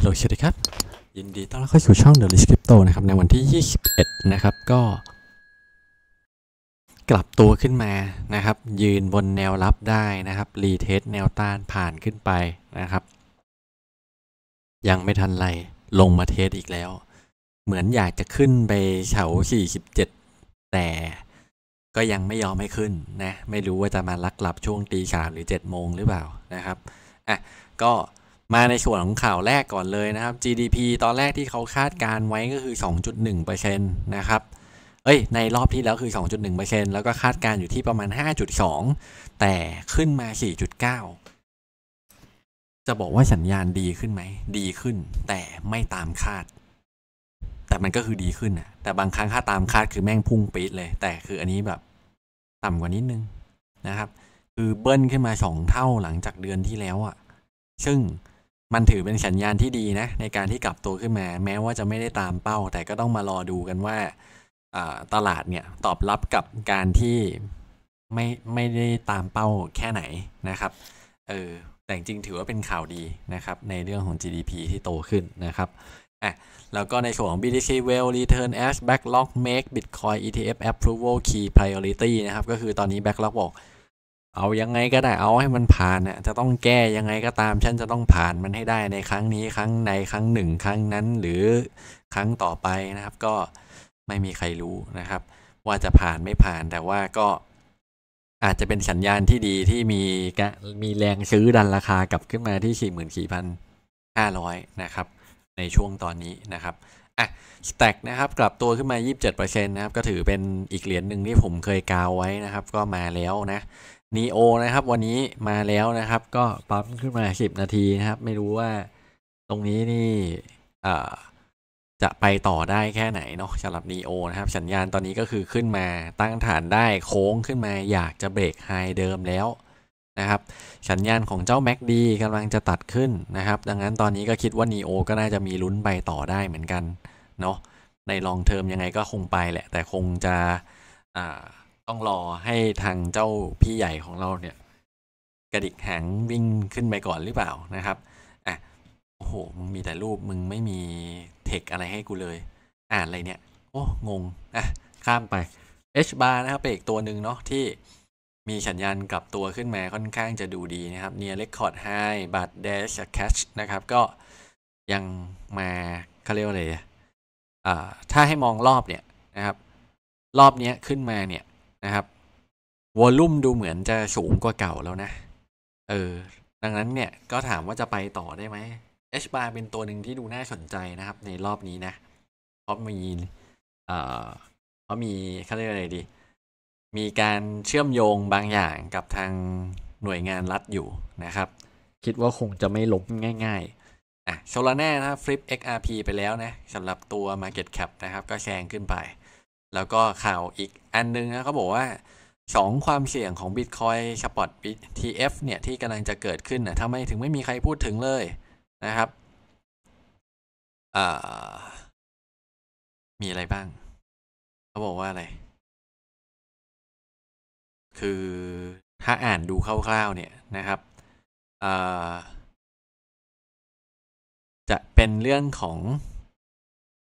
ฮัลโหลสวัสดีครับ ยินดีต้อนรับเข้าสู่ช่อง The r i s h Crypto นะครับในวันที่ 21 นะครับ ก็ กลับตัวขึ้นมานะครับ ยืนบนแนวรับได้นะครับรีเทสแนวต้านผ่านขึ้นไปนะครับ ยังไม่ทันไรลงมาเทสอีกแล้ว เหมือนอยากจะขึ้นไปเฉา47 แต่ก็ยังไม่ยอมให้ขึ้นนะ ไม่รู้ว่าจะมาลักหลับช่วงตีสามหรือ 7 โมงหรือเปล่านะครับอ่ะก็มาในส่วนของข่าวแรกก่อนเลยนะครับ GDP ตอนแรกที่เขาคาดการไว้ก็คือ 2.1%นะครับ เอ้ย ในรอบที่แล้วคือ 2.1%แล้วก็คาดการอยู่ที่ประมาณ5.2แต่ขึ้นมา 4.9 จะบอกว่าสัญญาณดีขึ้นไหม ดีขึ้น แต่ไม่ตามคาด แต่มันก็คือดีขึ้น่ะ แต่บางครั้งค่าตามคาดคือแม่งพุ่งปีดเลย แต่คืออันนี้แบบ ต่ำกว่านิดนึงนะครับ คือเบิ้ลขึ้นมา 2 เท่าหลังจากเดือนที่แล้วอ่ะ ซึ่งมันถือเป็นสัญญาณที่ดีนะ ในการที่กลับตัวขึ้นมา แม้ว่าจะไม่ได้ตามเป้าแต่ก็ต้องมารอดูกันว่าตลาดเนี่ย ตอบรับกับการที่ไม่ไม่ได้ตามเป้าแค่ไหนนะครับเออแต่จริงถือว่าเป็นข่าวดีนะครับ ในเรื่องของ GDP ที่โตขึ้นนะครับอ่ะแล้วก็ในส่วนของ BTC Well Return As Backlog Make Bitcoin ETF Approval Key Priority นะครับ ก็คือตอนนี้ Backlog บอกเอายังไงก็ได้เอาให้มันผ่านน่ะ จะต้องแก้ยังไงก็ตามฉันจะต้องผ่านมันให้ได้ในครั้งนี้ครั้งในครั้งหนึ่งครั้งนั้นหรือครั้งต่อไปนะครับ ก็ไม่มีใครรู้นะครับว่าจะผ่านไม่ผ่านแต่ว่าก็อาจจะเป็นสัญญาณที่ดีที่มีมีแรงซื้อดันราคากลับขึ้นมาที่สี่หมื่นะครับในช่วงตอนนี้นะครับอ่ะสแต็กนะครับกลับตัวขึ้นมา 27%นะครับ ก็ถือเป็นอีกเหรียญหนึ่งที่ผมเคยกาวไว้นะครับ ก็มาแล้วนะนีโอนะครับ วันนี้มาแล้วนะครับ ก็ปั๊มขึ้นมา 10 นาทีนะครับ ไม่รู้ว่าตรงนี้นี่จะไปต่อได้แค่ไหนเนาะสำหรับนีโอนะครับ สัญญาณตอนนี้ก็คือขึ้นมาตั้งฐานได้โค้งขึ้นมา อยากจะเบรกไฮเดิมแล้วนะครับ สัญญาณของเจ้า MACD กำลังจะตัดขึ้นนะครับ ดังนั้นตอนนี้ก็คิดว่านีโอก็น่าจะมีลุ้นไปต่อได้เหมือนกันเนาะในลองเทอมยังไงก็คงไปแหละ แต่คงจะต้องรอให้ทางเจ้าพี่ใหญ่ของเราเนี่ย กระดิกหางวิ่งขึ้นไปก่อนหรือเปล่านะครับอ่ะโอ้โห มึงมีแต่รูปมึงไม่มีเทคอะไรให้กูเลย อ่านอะไรเนี่ย โอ้งง อ่ะ ข้ามไป H bar นะครับ เป็นอีกตัวหนึ่งเนาะที่มีสัญญาณกลับตัวขึ้นมาค่อนข้างจะดูดีนะครับ near record high but dash catch นะครับก็ยังมาเขาเรียกว่าอะไรอ่าถ้าให้มองรอบเนี่ยนะครับ รอบนี้ขึ้นมาเนี่ยนะครับ วอลลุ่มดูเหมือนจะสูงกว่าเก่าแล้วนะ เออ ดังนั้นเนี่ยก็ถามว่าจะไปต่อได้ไหม H bar เป็นตัวหนึ่งที่ดูน่าสนใจนะครับ ในรอบนี้นะ เพราะมีเอ่อเพราะมีเขาเรียกอะไรดี มีการเชื่อมโยงบางอย่างกับทางหน่วยงานรัฐอยู่นะครับ คิดว่าคงจะไม่ล้มง่าย ๆอ่ะโซลาแน่นะฟลิป XRP ไปแล้วนะสำหรับตัว Market Cap นะครับ ก็แซงขึ้นไปแล้วก็ข่าวอีกอันนึงนะเขาบอกว่า2ความเสี่ยงของ Bitcoin สปอต TF เนี่ยที่กำลังจะเกิดขึ้นนะทำไมถึงไม่มีใครพูดถึงเลยนะครับมีอะไรบ้างเขาบอกว่าอะไร คือถ้าอ่านดูคร่าวๆ เนี่ยนะครับจะเป็นเรื่องของ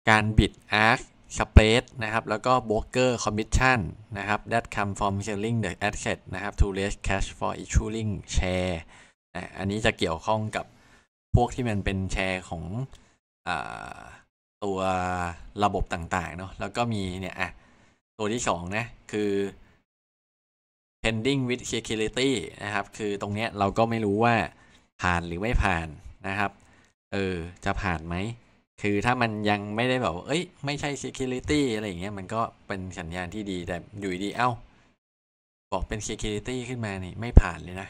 การบิดอาร์คสเปรดนะครับ แล้วก็บ b กเกอร์คอมมิชชั่นะครับ that come from selling the asset นะครับ to raise cash for issuing share นะอันนี้จะเกี่ยวข้องกับพวกที่มันเป็นแชร์ของอตัวระบบต่างๆเนาะแล้วก็มีเนี่ยอ่ะตัวที่สองนะคือ pending with security นะครับ คือตรงเนี้ย เราก็ไม่รู้ว่าผ่านหรือไม่ผ่านนะครับเออจะผ่านไหมคือถ้ามันยังไม่ได้แบบเอ้ย ไม่ใช่ security อะไรอย่างเงี้ยมันก็เป็นสัญญาณที่ดี แต่อยู่ดี เอ้าบอกเป็น security ขึ้นมานี่ไม่ผ่านเลยนะ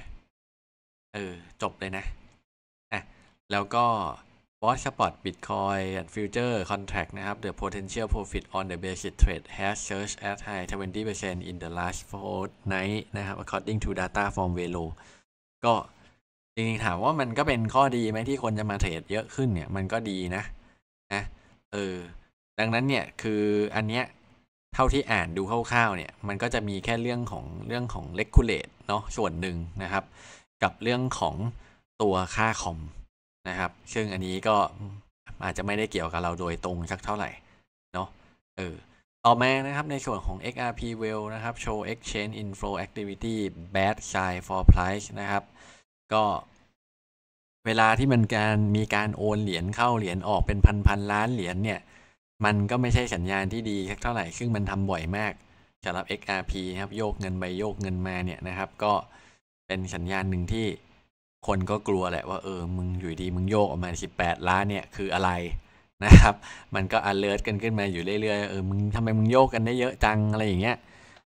เออ จบเลยนะอ่ะแล้วก็ Watch Spot Bitcoin and Future Contract นะครับ The potential profit on the basic trade has surged as high 20% in the last f o u r n i g h t นะครับ according to data from Velo ก็จริงๆ ถามว่ามันก็เป็นข้อดีไหมที่คนจะมาเทรดเยอะขึ้นเนี่ยมันก็ดีนะนะเออดังนั้นเนี่ย คืออันเนี้ยเท่าที่อ่านดูคร่าวๆเนี่ย มันก็จะมีแค่เรื่องของเรื่องของเลกูเลตเนาะส่วนหนึ่งนะครับ กับเรื่องของตัวค่าคอมนะครับ ซึ่งอันนี้ก็อาจจะไม่ได้เกี่ยวกับเราโดยตรงสักเท่าไหร่เนาะเออต่อมานะครับในส่วนของ XRP Well นะครับ Show Exchange Inflow Activity Bad Sign for Price นะครับก็เวลาที่มันการมีการโอนเหรียญเข้าเหรียญออกเป็นพันพันล้านเหรียญเนี่ย มันก็ไม่ใช่สัญญาณที่ดีสักเท่าไหร่ซึ่งมันทำบ่อยมากสำหรับ XRP ครับโยกเงินไปโยกเงินมาเนี่ยนะครับ ก็เป็นสัญญาณหนึ่งที่คนก็กลัวแหละว่าเออ มึงอยู่ดีมึงโยกออกมา 18 ล้านเนี่ยคืออะไรนะครับ มันก็ alert กันขึ้นมาอยู่เรื่อยๆเออ มึงทำไมมึงโยกกันได้เยอะจังอะไรอย่างเงี้ย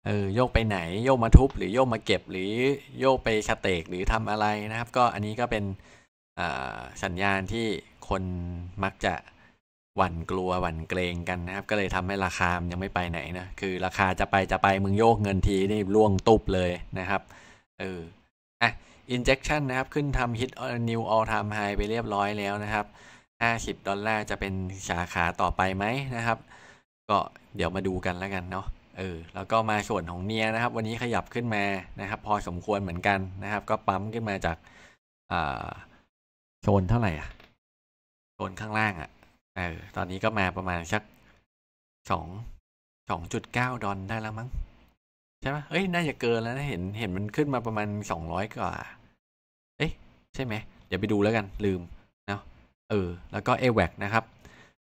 เออโยกไปไหนโยกมาทุบหรือโยกมาเก็บหรือโยกไปสเต็กหรือทำอะไรนะครับ ก็อันนี้ก็เป็นสัญญาณที่คนมักจะหวั่นกลัวหวั่นเกรง กันนะครับ ก็เลยทำให้ราคามยังไม่ไปไหนนะคือ ราคาจะไปจะไป มึงโยกเงินทีนี่ล่วงตุบเลยนะครับเอออ่ะ injection นะครับ ขึ้นทำ hit new all time high ไปเรียบร้อยแล้วนะครับ 50ดอลลาร์จะเป็นสาขาต่อไปไหมนะครับ ก็เดี๋ยวมาดูกันแล้วกันเนาะเออแล้วก็มาส่วนของเนียนะครับ วันนี้ขยับขึ้นมานะครับ พอสมควรเหมือนกันนะครับ ก็ปั๊มขึ้นมาจากอ่าโซนเท่าไหร่อ่ะ โซนข้างล่างอ่ะ เออ ตอนนี้ก็มาประมาณสักสอง สองจุดเก้าดอนได้แล้วมั้งใช่ไหมเอ้ย น่าจะเกินแล้วนะเห็นเห็นมันขึ้นมาประมาณสองร้อยกว่า เอ๊ะใช่ไหมเดี๋ยวไปดูแล้วกัน ลืม เนาะเออ แล้วก็เอวกนะครับ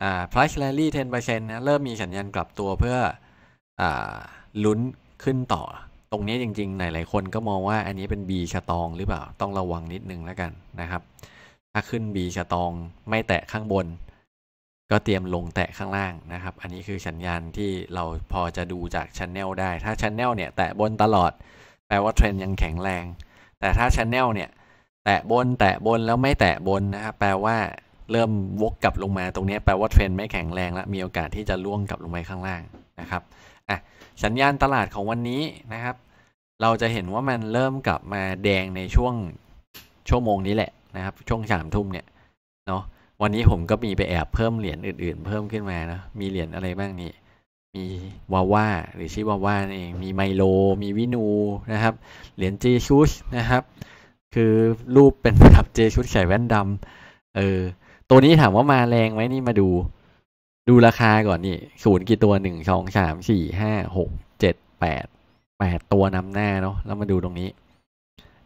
อ่า price rally 10%นะ เริ่มมีสัญญาณกลับตัวเพื่อ อ่า ลุ้นขึ้นต่อ ตรงนี้จริงๆหลายๆคนก็มองว่า อันนี้เป็น B ชะตองหรือเปล่า ต้องระวังนิดนึงแล้วกันนะครับถ้าขึ้น B ระตองไม่แตะข้างบนก็เตรียมลงแตะข้างล่างนะครับ อันนี้คือสัญญาณที่เราพอจะดูจากชันแนลได้ ถ้าชันแนลเนี่ยแตะบนตลอด แปลว่าเทรนยังแข็งแรง แต่ถ้าชันแนลเนี่ยแตะบนแตะบนแล้วไม่แตะบนนะครับแปลว่าเริ่มวกกลับลงมาตรงนี้ แปลว่าเทรนไม่แข็งแรงและมีโอกาสที่จะล่วงกลับลงไปข้างล่างนะครับอ่ะสัญญาณตลาดของวันนี้นะครับ เราจะเห็นว่ามันเริ่มกลับมาแดงในช่วงชั่วโมงนี้แหละนะครับช่วงสามทุ่มเนี่ย เนาะวันนี้ผมก็มี ไป แอบ เพิ่มเหรียญ อื่นๆ เพิ่มขึ้นมา นะ มี เหรียญ อะไรบ้างนี่ มี วาว่า หรือ ชื่อวาว่าน่เอง มีไมโล มีวินูนะครับ เหรียญ เจชุสนะครับ คือรูปเป็นแบบเจชุสใส่แว่นดำเออ ตัวนี้ถามว่ามาแรงไหม นี่ มาดู ดูราคาก่อนนี่ศูนย์กี่ตัวหนึ่งสองสามสี่ห้าหกเจ็ดแปดแปดตัวนำหน้าเนาะแล้วมาดูตรงนี้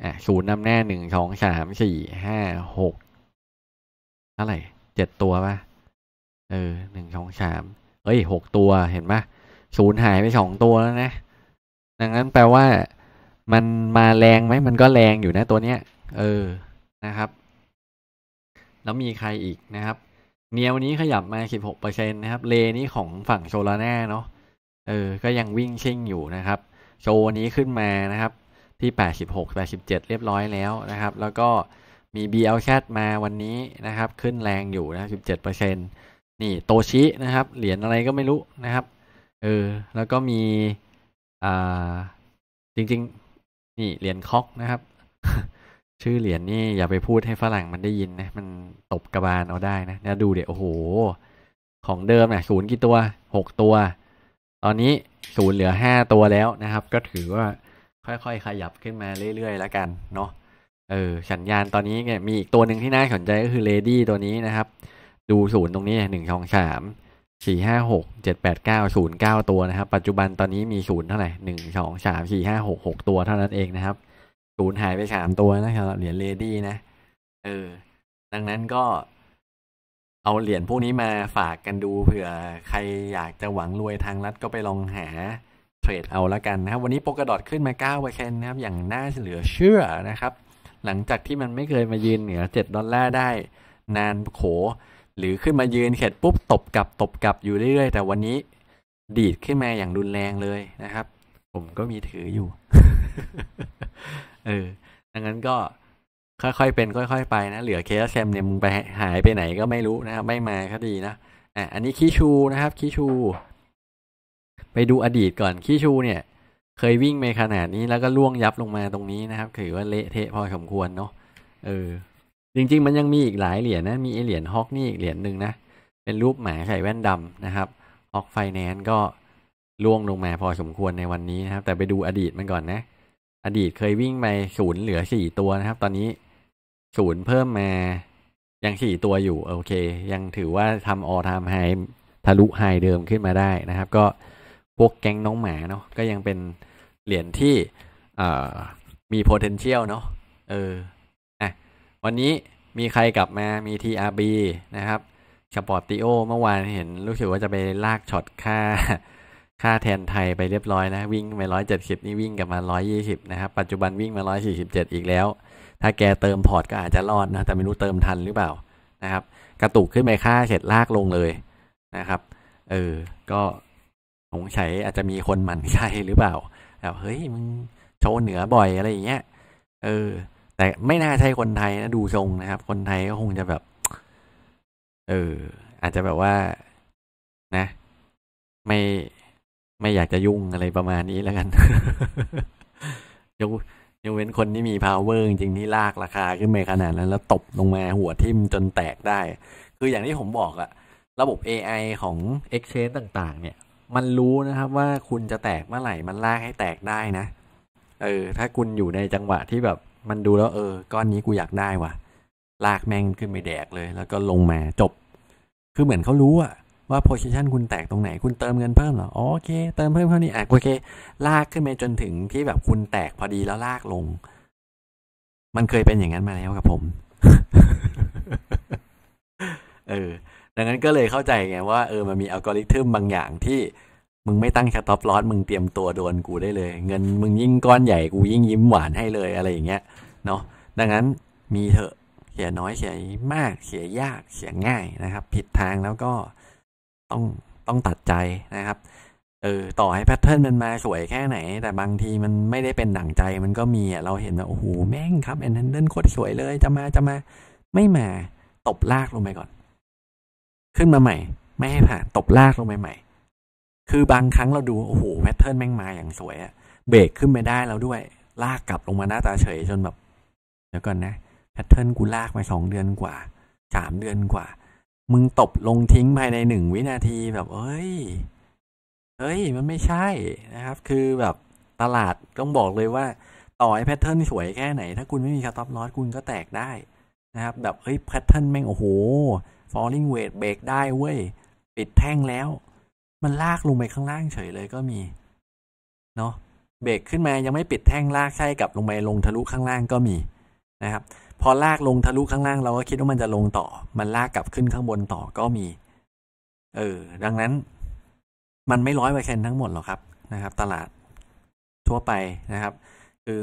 อ่ะศูนย์นำหน้าหนึ่งสองสามสี่ห้าหกเท่าไหร่เจ็ดตัวปะเออหนึ่งสองสามเอ้ยหกตัวเห็นปะศูนย์หายไปสองตัวแล้วนะ ดังนั้นแปลว่ามันมาแรงไหมมันก็แรงอยู่นะตัวเนี้ย เออนะครับแล้วมีใครอีกนะครับ เนียวนี้ขยับมาสิบหกเเปอร์ซ็นนะครับ เลนี้ของฝั่งโซลาร่เนาะเออ ก็ยังวิ่งชิ่งอยู่นะครับโชว์นี้ขึ้นมานะครับที่ 86 87 เรียบร้อยแล้วนะครับ แล้วก็มี BL Chat มาวันนี้นะครับ ขึ้นแรงอยู่นะ 17%นี่โตชินะครับ เหรียญอะไรก็ไม่รู้นะครับ เออ แล้วก็มี อ่า จริง ๆ นี่เหรียญคอกนะครับ ชื่อเหรียญนี่ อย่าไปพูดให้ฝรั่งมันได้ยินนะ มันตบกระบาลเอาได้นะนยดูเดี๋ยวโอ้โห ของเดิมเนะศูนย์กี่ตัวหกตัว ตอนนี้ศูนย์เหลือห้าตัวแล้วนะครับ ก็ถือว่าค่อยๆ ขยับขึ้นมาเรื่อยๆ แล้วกัน เนาะ เออ สัญญาณตอนนี้เนี่ย มีอีกตัวหนึ่งที่น่าสนใจก็คือเลดี้ตัวนี้นะครับ ดูศูนย์ตรงนี้ หนึ่งสองสามสี่ห้าหกเจ็ดแปดเก้าศูนย์เก้าตัวนะครับ ปัจจุบันตอนนี้มีศูนย์เท่าไหร่หนึ่งสองสามสี่ห้าหกหกตัวเท่านั้นเองนะครับ ศูนย์หายไปสามตัวนะครับ เหรียญเลดี้นะ เออ ดังนั้นก็ เอาเหรียญพวกนี้มาฝากกันดู เผื่อ ใครอยากจะหวังรวยทางรัฐก็ไปลองหาเทรดเอาละกันนะครับ วันนี้โปกดอดขึ้นมา9%นะครับ อย่างน่าเหลือเชื่อนะครับ หลังจากที่มันไม่เคยมายืนเหนือ7ดอลลาร์ได้ นานโข หรือขึ้นมายืนเข็ดปุ๊บตบกลับตบกลับอยู่เรื่อยๆ แต่วันนี้ดีดขึ้นมาอย่างรุนแรงเลยนะครับ ผมก็มีถืออยู่เออดังนั้นก็ ค่อยๆเป็นค่อยๆ ไปนะเหลือเคสแชมเนี่ยมึงไปหายไปไหนก็ไม่รู้นะครับไม่มาก็ดีนะอ่ะอันนี้คิชูนะครับคิชูไปดูอดีตก่อนคิชูเนี่ย เคยวิ่งไปขนาดนี้แล้วก็ล่วงยับลงมาตรงนี้นะครับ ถือว่าเละเทะพอสมควรเนาะ เออ จริงๆ มันยังมีอีกหลายเหรียญนะ มีเหรียญฮอกนี่อีกเหรียญหนึ่งนะ เป็นรูปหมาใส่แว่นดำนะครับ ฮอกไฟแนนซ์ก็ล่วงลงมาพอสมควรในวันนี้นะครับ แต่ไปดูอดีตมันก่อนนะ อดีตเคยวิ่งไปศูนย์เหลือสี่ตัวนะครับ ตอนนี้ศูนย์เพิ่มมา ยังสี่ตัวอยู่ โอเค ยังถือว่าทำออทามไฮทะลุไฮเดิมขึ้นมาได้นะครับ ก็พวกแก๊งน้องหมาเนาะก็ยังเป็นเหรียญที่มี potential เนาะเอออ่ะวันนี้มีใครกลับมา มี TRB นะครับสปอร์ติโอเมื่อวานเห็นรู้สึกว่าจะไปลากช็อตค่า ค่าแทนไทยไปเรียบร้อยนะ วิ่งไปร้อยเจ็ดสิบนี่วิ่งกลับมาร้อยยี่สิบนะครับ ปัจจุบันวิ่งมาร้อยสี่สิบเจ็ดอีกแล้ว ถ้าแกเติมพอร์ตก็อาจจะรอดนะ แต่ไม่รู้เติมทันหรือเปล่า นะครับ กระตุกขึ้นไปค่าเสร็จลากลงเลยนะครับ เออก็สงสัยอาจจะมีคนหมั่นไส้หรือเปล่า แบบ เฮ้ยมึงโชว์เหนือบ่อยอะไรอย่างเงี้ย เออ แต่ไม่น่าใช่คนไทยนะดูทรงนะครับ คนไทยก็คงจะแบบเออ อาจจะแบบว่านะ ไม่ไม่อยากจะยุ่งอะไรประมาณนี้แล้วกันยกยกเว้นคนที่มี power จริงที่ลากราคาขึ้นไปขนาดนั้นแล้วตบลงมาหัวทิ่มจนแตกได้ คืออย่างที่ผมบอกอะระบบ AI ของ Exchange ต่าง ๆ เนี่ยมันรู้นะครับ ว่าคุณจะแตกเมื่อไหร่ มันลากให้แตกได้นะ เออ ถ้าคุณอยู่ในจังหวะที่แบบมันดูแล้ว เออ ก้อนนี้กูอยากได้ว่ะ ลากแม่งขึ้นไปแดกเลย แล้วก็ลงมาจบ คือเหมือนเขารู้อะว่าโพซิชันคุณแตกตรงไหน คุณเติมเงินเพิ่มเหรอโอเค เติมเพิ่มเท่านี้อ่ะโอเค ลากขึ้นไปจนถึง ที่แบบคุณแตกพอดีแล้วลากลง มันเคยเป็นอย่างนั้นมาแล้วกับผม เออดังนั้นก็เลยเข้าใจไงว่าเออมันมีอัลกอริทึมบางอย่างที่ มึงไม่ตั้งสต็อปลอส มึงเตรียมตัวโดนกูได้เลย เงินมึงยิ่งก้อนใหญ่กูยิ่งยิ้มหวานให้เลยอะไรอย่างเงี้ยเนาะดังนั้นมีเถอะเสียน้อยเสียมาก เสียยากเสียง่ายนะครับ ผิดทางแล้วก็ต้องต้องตัดใจนะครับ เออต่อให้แพทเทิร์นมันมาสวยแค่ไหน แต่บางทีมันไม่ได้เป็นดั่งใจ มันก็มีอ่ะเราเห็นว่าโอ้โหแม่ง ครับแอนเดนเดิโคตรสวยเลย จะมาจะมาไม่มาตบลากลงไปก่อนขึ้นมาใหม่ ไม่ให้ผ่าน ตบลากลงไปใหม่คือบางครั้งเราดูโอ้โหแพทเทิร์นแม่งมาอย่างสวยอะเบรกขึ้นไปได้แล้วด้วยลากกลับลงมาหน้าตาเฉยจนแบบ เดี๋ยวก่อนนะ แพทเทิร์นกูลากมาสองเดือนกว่าสามเดือนกว่า มึงตบลงทิ้งภายในหนึ่งวินาทีแบบเอ้ยเฮ้ย มันไม่ใช่นะครับ คือแบบตลาดต้องบอกเลยว่าต่อให้แพทเทิร์นสวยแค่ไหน ถ้าคุณไม่มีาสท็อปลอสคุณก็แตกได้นะครับแบบเฮ้ยแพทเทิร์นแม่งโอ้โห falling weight เบรกได้เว้ยปิดแท่งแล้ว มันลากลงไปข้างล่างเฉยเลยก็มีเนาะเบรกขึ้นมายังไม่ปิดแท่งลากใช่กับลงไปลงทะลุข้างล่างก็มีนะครับ พอลากลงทะลุข้างล่างเราก็คิดว่ามันจะลงต่อ มันลากกลับขึ้นข้างบนต่อก็มี เออดังนั้นมันไม่ร้อยเปอร์เซ็นทั้งหมดหรอกครับนะครับ ตลาดทั่วไปนะครับคือ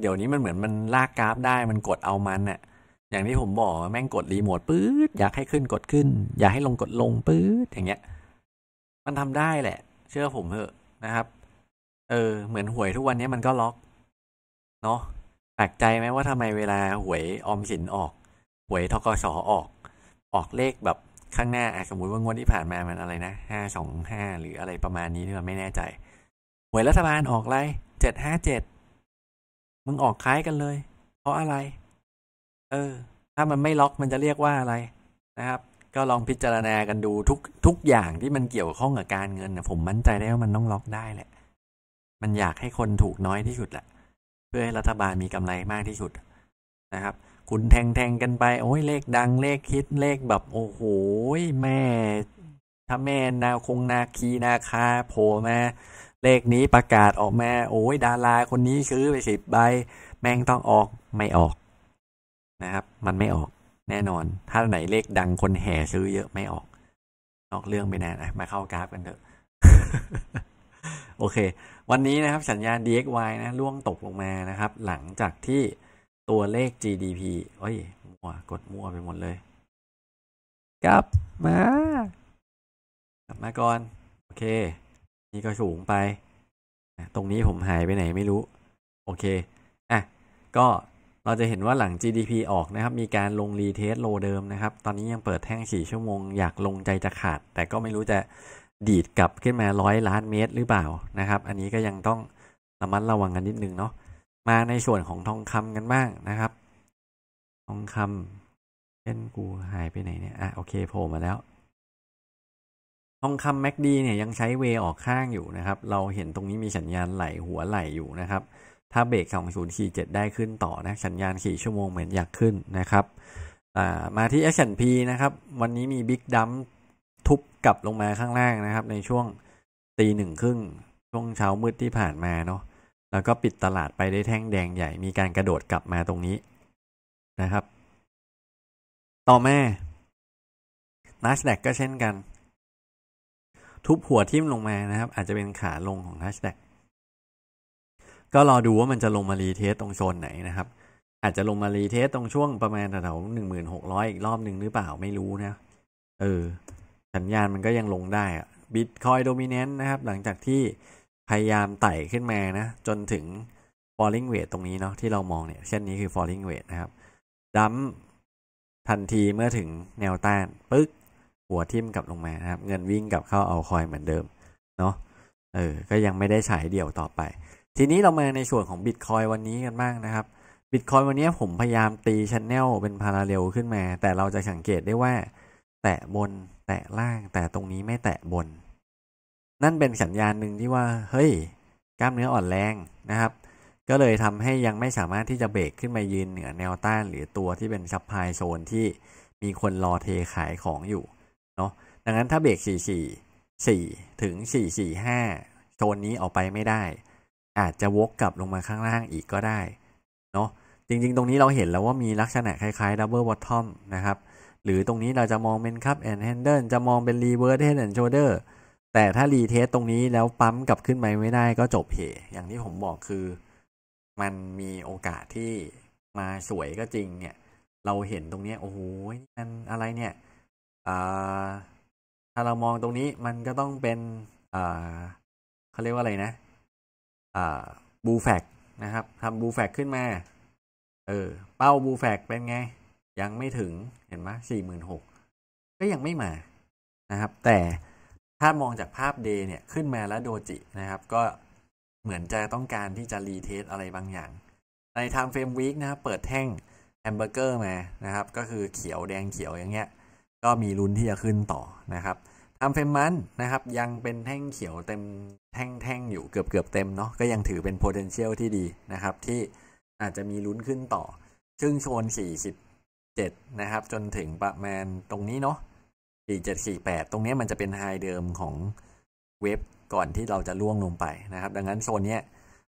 เดี๋ยวนี้มันเหมือนมันลากกราฟได้ มันกดเอามันเนี่ยอย่างที่ผมบอกแม่งกดรีโมทปื๊ดอยากให้ขึ้นกดขึ้น อยากให้ลงกดลงปื๊ดอย่างเงี้ยมันทำได้แหละ เชื่อผมเถอะนะครับ เออ เหมือนหวยทุกวันนี้มันก็ล็อกเนาะแปลกใจไหมว่าทำไมเวลาหวยออมสินออก หวยทกสอออกออกเลขแบบข้างหน้าสมมติว่างวดที่ผ่านมามันอะไรนะห้าสองห้าหรืออะไรประมาณนี้นี่มันไม่แน่ใจ หวยรัฐบาลออกอะไรเจ็ดห้าเจ็ดมึงออกคล้ายกันเลย เพราะอะไรเออถ้ามันไม่ล็อกมันจะเรียกว่าอะไร นะครับ ก็ลองพิจารณากันดูทุกทุกอย่างที่มันเกี่ยวข้องกับการเงินนะผมมั่นใจได้ว่ามันต้องล็อกได้แหละ มันอยากให้คนถูกน้อยที่สุดแหละ เพื่อให้รัฐบาลมีกำไรมากที่สุด นะครับ คุณแทงแทงกันไปโอ้ยเลขดังเลขคิดเลขแบบโอ้โหแม่ ถ้าแม่นาคงนาคีนาคาโผล่มาเลขนี้ประกาศออกมาโอ้ยดาราคนนี้ซื้อไปสิบใบ แม่งต้องออกไม่ออกะครับมันไม่ออกแน่นอนถ้าไหนเลขดังคนแห่ซื้อเยอะไม่ออกนอกเรื่องไปน่นะมาเข้ากราฟกันเถอะโอเควันนี้นะครับสัญญาณ DXY นะล่วงตกลงมานะครับหลังจากที่ตัวเลข GDP โอ้ยมัวกดมัวไปหมดเลยกลับมา กลับมาก่อน โอเคนี่ก็สูงไปตรงนี้ผมหายไปไหนไม่รู้ โอเคอ่ะก็เราจะเห็นว่าหลัง GDP ออกนะครับ มีการลงรีเทสโลเดิมนะครับ ตอนนี้ยังเปิดแท่ง4 ชั่วโมง อยากลงใจจะขาด แต่ก็ไม่รู้จะดีดกลับขึ้นมาร้อยล้านเมตรหรือเปล่านะครับ อันนี้ก็ยังต้องระมัดระวังกันนิดนึงเนาะ มาในส่วนของทองคำกันบ้างนะครับ ทองคำเอ็นกูหายไปไหนเนี่ย อ่ะโอเคโผล่มาแล้ว ทองคำแม็กดีเนี่ยยังใช้เวออกข้างอยู่นะครับ เราเห็นตรงนี้มีสัญญาณไหลหัวไหลอยู่นะครับถ้าเบรก2047 ได้ขึ้นต่อนะสัญญาณ 4 ชั่วโมงเหมือนอยากขึ้นนะครับมาที่ S&P นะครับ วันนี้มีบิ๊กดัมทุบกลับลงมาข้างล่างนะครับ ในช่วงตีหนึ่งครึ่งช่วงเช้ามืดที่ผ่านมาเนาะแล้วก็ปิดตลาดไปได้แท่งแดงใหญ่มีการกระโดดกลับมาตรงนี้นะครับ ต่อมา n a s d a กก็เช่นกัน ทุบหัวทิ่มลงมานะครับ อาจจะเป็นขาลงของ NASDAQ ก็รอดูว่ามันจะลงมารีเทสตรงโซนไหนนะครับ อาจจะลงมารีเทสตรงช่วงประมาณแถวหนึ่งหมื่นหกร้อยอีกรอบหนึ่งหรือเปล่าไม่รู้นะ เออ สัญญาณมันก็ยังลงได้อะบิตคอยโดมิเนนต์นะครับ หลังจากที่พยายามไต่ขึ้นมานะ จนถึง falling weight ตรงนี้เนาะที่เรามองเนี่ย เช่นนี้คือ falling weight นะครับดัมทันทีเมื่อถึงแนวต้านปึ๊กหัวทิ่มกลับลงมานะครับ เงินวิ่งกลับเข้าเอาคอยเหมือนเดิมเนาะเออ ก็ยังไม่ได้ฉายเดี่ยวต่อไปทีนี้เรามาในส่วนของบิตคอยวันนี้กันบ้างนะครับบิตคอยวันนี้ผมพยายามตีชันแนลเป็นพาราเรลขึ้นมา แต่เราจะสังเกตได้ว่าแตะบนแตะล่าง แต่ตรงนี้ไม่แตะบน นั่นเป็นสัญญาณหนึ่งที่ว่า เฮ้ยกล้ามเนื้ออ่อนแรงนะครับ ก็เลยทำให้ยังไม่สามารถที่จะเบรกขึ้นมายืนเหนือแนวต้าน หรือตัวที่เป็นซับไพโซนที่มีคนรอเทขายของอยู่เนาะ ดังนั้นถ้าเบรก4 4 4ถึง4 4 5โซนนี้ออกไปไม่ได้อาจจะวกกลับลงมาข้างล่างอีกก็ได้เนาะจริง ๆ ตรงนี้เราเห็นแล้วว่ามีลักษณะคล้ายๆ double bottom นะครับ หรือตรงนี้เราจะมองเป็นคแอน and handle จะมองเป็น reverse h e a แอนด s h o เ l d ร์แต่ถ้ารีเทสตรงนี้แล้วปั๊มกลับขึ้นไปไม่ได้ก็จบเหอย่างที่ผมบอกคือ มันมีโอกาสที่มาสวยก็จริงเนี่ย เราเห็นตรงนี้โอ้โหมันอะไรเนี่ยถ้าเรามองตรงนี้มันก็ต้องเป็นเขาเรียกว่าอะไรนะบูแฟกนะครับทำบูแฟกขึ้นมาเออเป้าบูแฟกเป็นไง ยังไม่ถึงเห็นไหมสี่หมื่นหกก็ยังไม่มานะครับ แต่ถ้ามองจากภาพเดเนี่ยขึ้นมาแล้วโดจินะครับ ก็เหมือนจะต้องการที่จะรีเทสอะไรบางอย่าง ในไทม์เฟรมวีคนะครับเปิดแท่งแฮมเบอร์เกอร์มานะครับ ก็คือเขียวแดงเขียวอย่างเงี้ย ก็มีลุ้นที่จะขึ้นต่อนะครับอัมเฟมันนะครับยังเป็นแท่งเขียวเต็มแท่งแท่งอยู่เกือบเกือบเต็มเนาะก็ยังถือเป็น potential ที่ดีนะครับ ที่อาจจะมีลุ้นขึ้นต่อ ซึ่งโซน 47 นะครับจนถึงประมาณตรงนี้เนาะ 4748 ตรงนี้มันจะเป็นไฮเดิมของเว็บก่อนที่เราจะล่วงลงไปนะครับดังนั้นโซนเนี้ย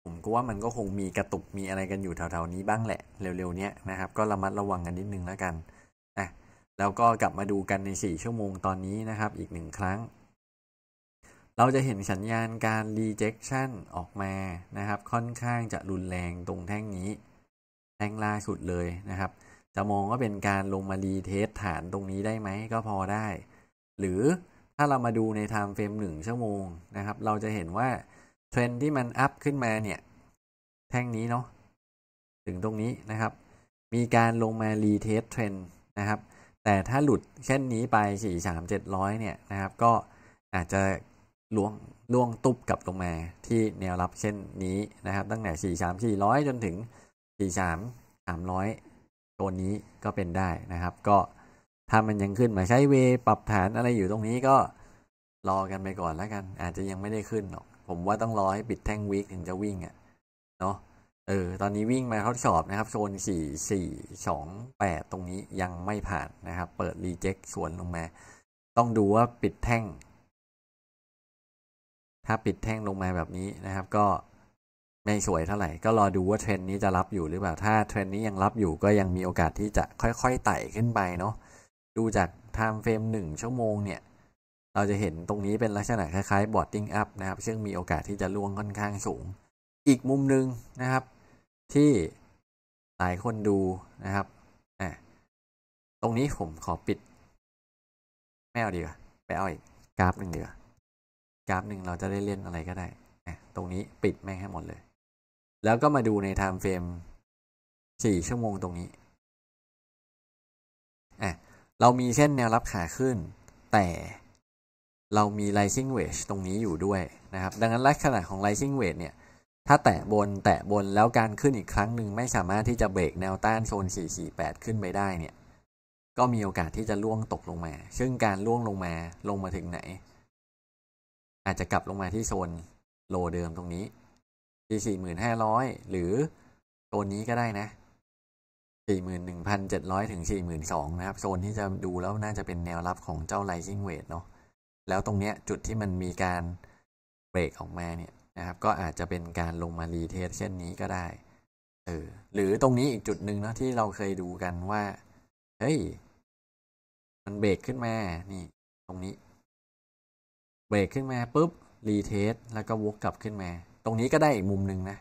ผมก็ว่ามันก็คงมีกระตุกมีอะไรกันอยู่แถวๆนี้บ้างแหละเร็วๆเนี้ยนะครับก็ระมัดระวังกันนิดนึงแล้วกันแล้วก็กลับมาดูกันใน 4 ชั่วโมงตอนนี้นะครับ อีกหนึ่งครั้ง เราจะเห็นสัญญาณการ rejection ออกมานะครับ ค่อนข้างจะรุนแรงตรงแท่งนี้ แท่งล่าสุดเลยนะครับ จะมองว่าเป็นการลงมารีเทสฐานตรงนี้ได้ไหมก็พอได้ หรือถ้าเรามาดูใน time frame 1ชั่วโมงนะครับ เราจะเห็นว่าเทรนที่มันอัพขึ้นมาเนี่ย แท่งนี้เนาะถึงตรงนี้นะครับ มีการลงมารีเทสเทรนนะครับแต่ถ้าหลุดเช่นนี้ไปสี่สามเจ็ดร้อยเนี่ยนะครับ ก็อาจจะล่วงล่วงตุบกลับลงมาที่แนวรับเช่นนี้นะครับ ตั้งแต่สี่สามสี่ร้อยจนถึงสี่สามสามร้อยตัวนี้ก็เป็นได้นะครับ ก็ถ้ามันยังขึ้นมาใช้เวปรับฐานอะไรอยู่ตรงนี้ก็รอกันไปก่อนแล้วกัน อาจจะยังไม่ได้ขึ้นหรอกผมว่าต้องรอให้ปิดแท่งวิกถึงจะวิ่งอะ่ะเนาะเออตอนนี้วิ่งมาเขาสอบนะครับโซน 4 4 2 8 ตรงนี้ยังไม่ผ่านนะครับเปิดรีเจ็คสวนลงมา ต้องดูว่าปิดแท่ง ถ้าปิดแท่งลงมาแบบนี้นะครับ ก็ไม่สวยเท่าไหร่ก็รอดูว่า เทรนนี้จะรับอยู่หรือเปล่า ถ้าเทรนนี้ยังรับอยู่ก็ยังมีโอกาสที่จะค่อยๆไต่ขึ้นไปเนาะดูจากไทม์เฟรม1ชั่วโมงเนี่ยเราจะเห็นตรงนี้เป็นลักษณะคล้ายๆบอดดิ้งอัพนะครับ ซึ่งมีโอกาสที่จะล่วงค่อนข้างสูง อีกมุมหนึ่งนะครับที่หลายคนดูนะครับ ตรงนี้ผมขอปิด แม่เอาดีกว่า ไปเอาอีกกราฟหนึ่งดีกว่ากราฟหนึ่งเราจะได้เล่นอะไรก็ได้ ตรงนี้ปิดแม่งให้หมดเลย แล้วก็มาดูในไทม์เฟรมสี่ชั่วโมงตรงนี้ เรามีเส้นแนวรับขาขึ้น แต่เรามี rising wedge ตรงนี้อยู่ด้วยนะครับ ดังนั้นลักษณะของ rising wedge เนี่ยถ้าแตะบนแตะบนแล้วการขึ้นอีกครั้งหนึ่งไม่สามารถที่จะเบรกแนวต้านโซน 448 ขึ้นไปได้เนี่ย ก็มีโอกาสที่จะล่วงตกลงมา ซึ่งการล่วงลงมาลงมาถึงไหน อาจจะกลับลงมาที่โซนโลเดิมตรงนี้ที่4,500 หรือโซนนี้ก็ได้นะ 41,700 ถึง42,000 นะครับโซนที่จะดูแล้วน่าจะเป็นแนวรับของเจ้า Rising Wave เนาะ แล้วตรงเนี้ยจุดที่มันมีการเบรกออกมาเนี่ยนะครับก็อาจจะเป็นการลงมารีเทสเช่นนี้ก็ได้เออหรือตรงนี้อีกจุดหนึ่งนะที่เราเคยดูกันว่า เฮ้ย มันเบรกขึ้นมา นี่ ตรงนี้ เบรกขึ้นมาปุ๊บรีเทสแล้วก็วกกลับขึ้นมา ตรงนี้ก็ได้อีกมุมหนึ่งนะ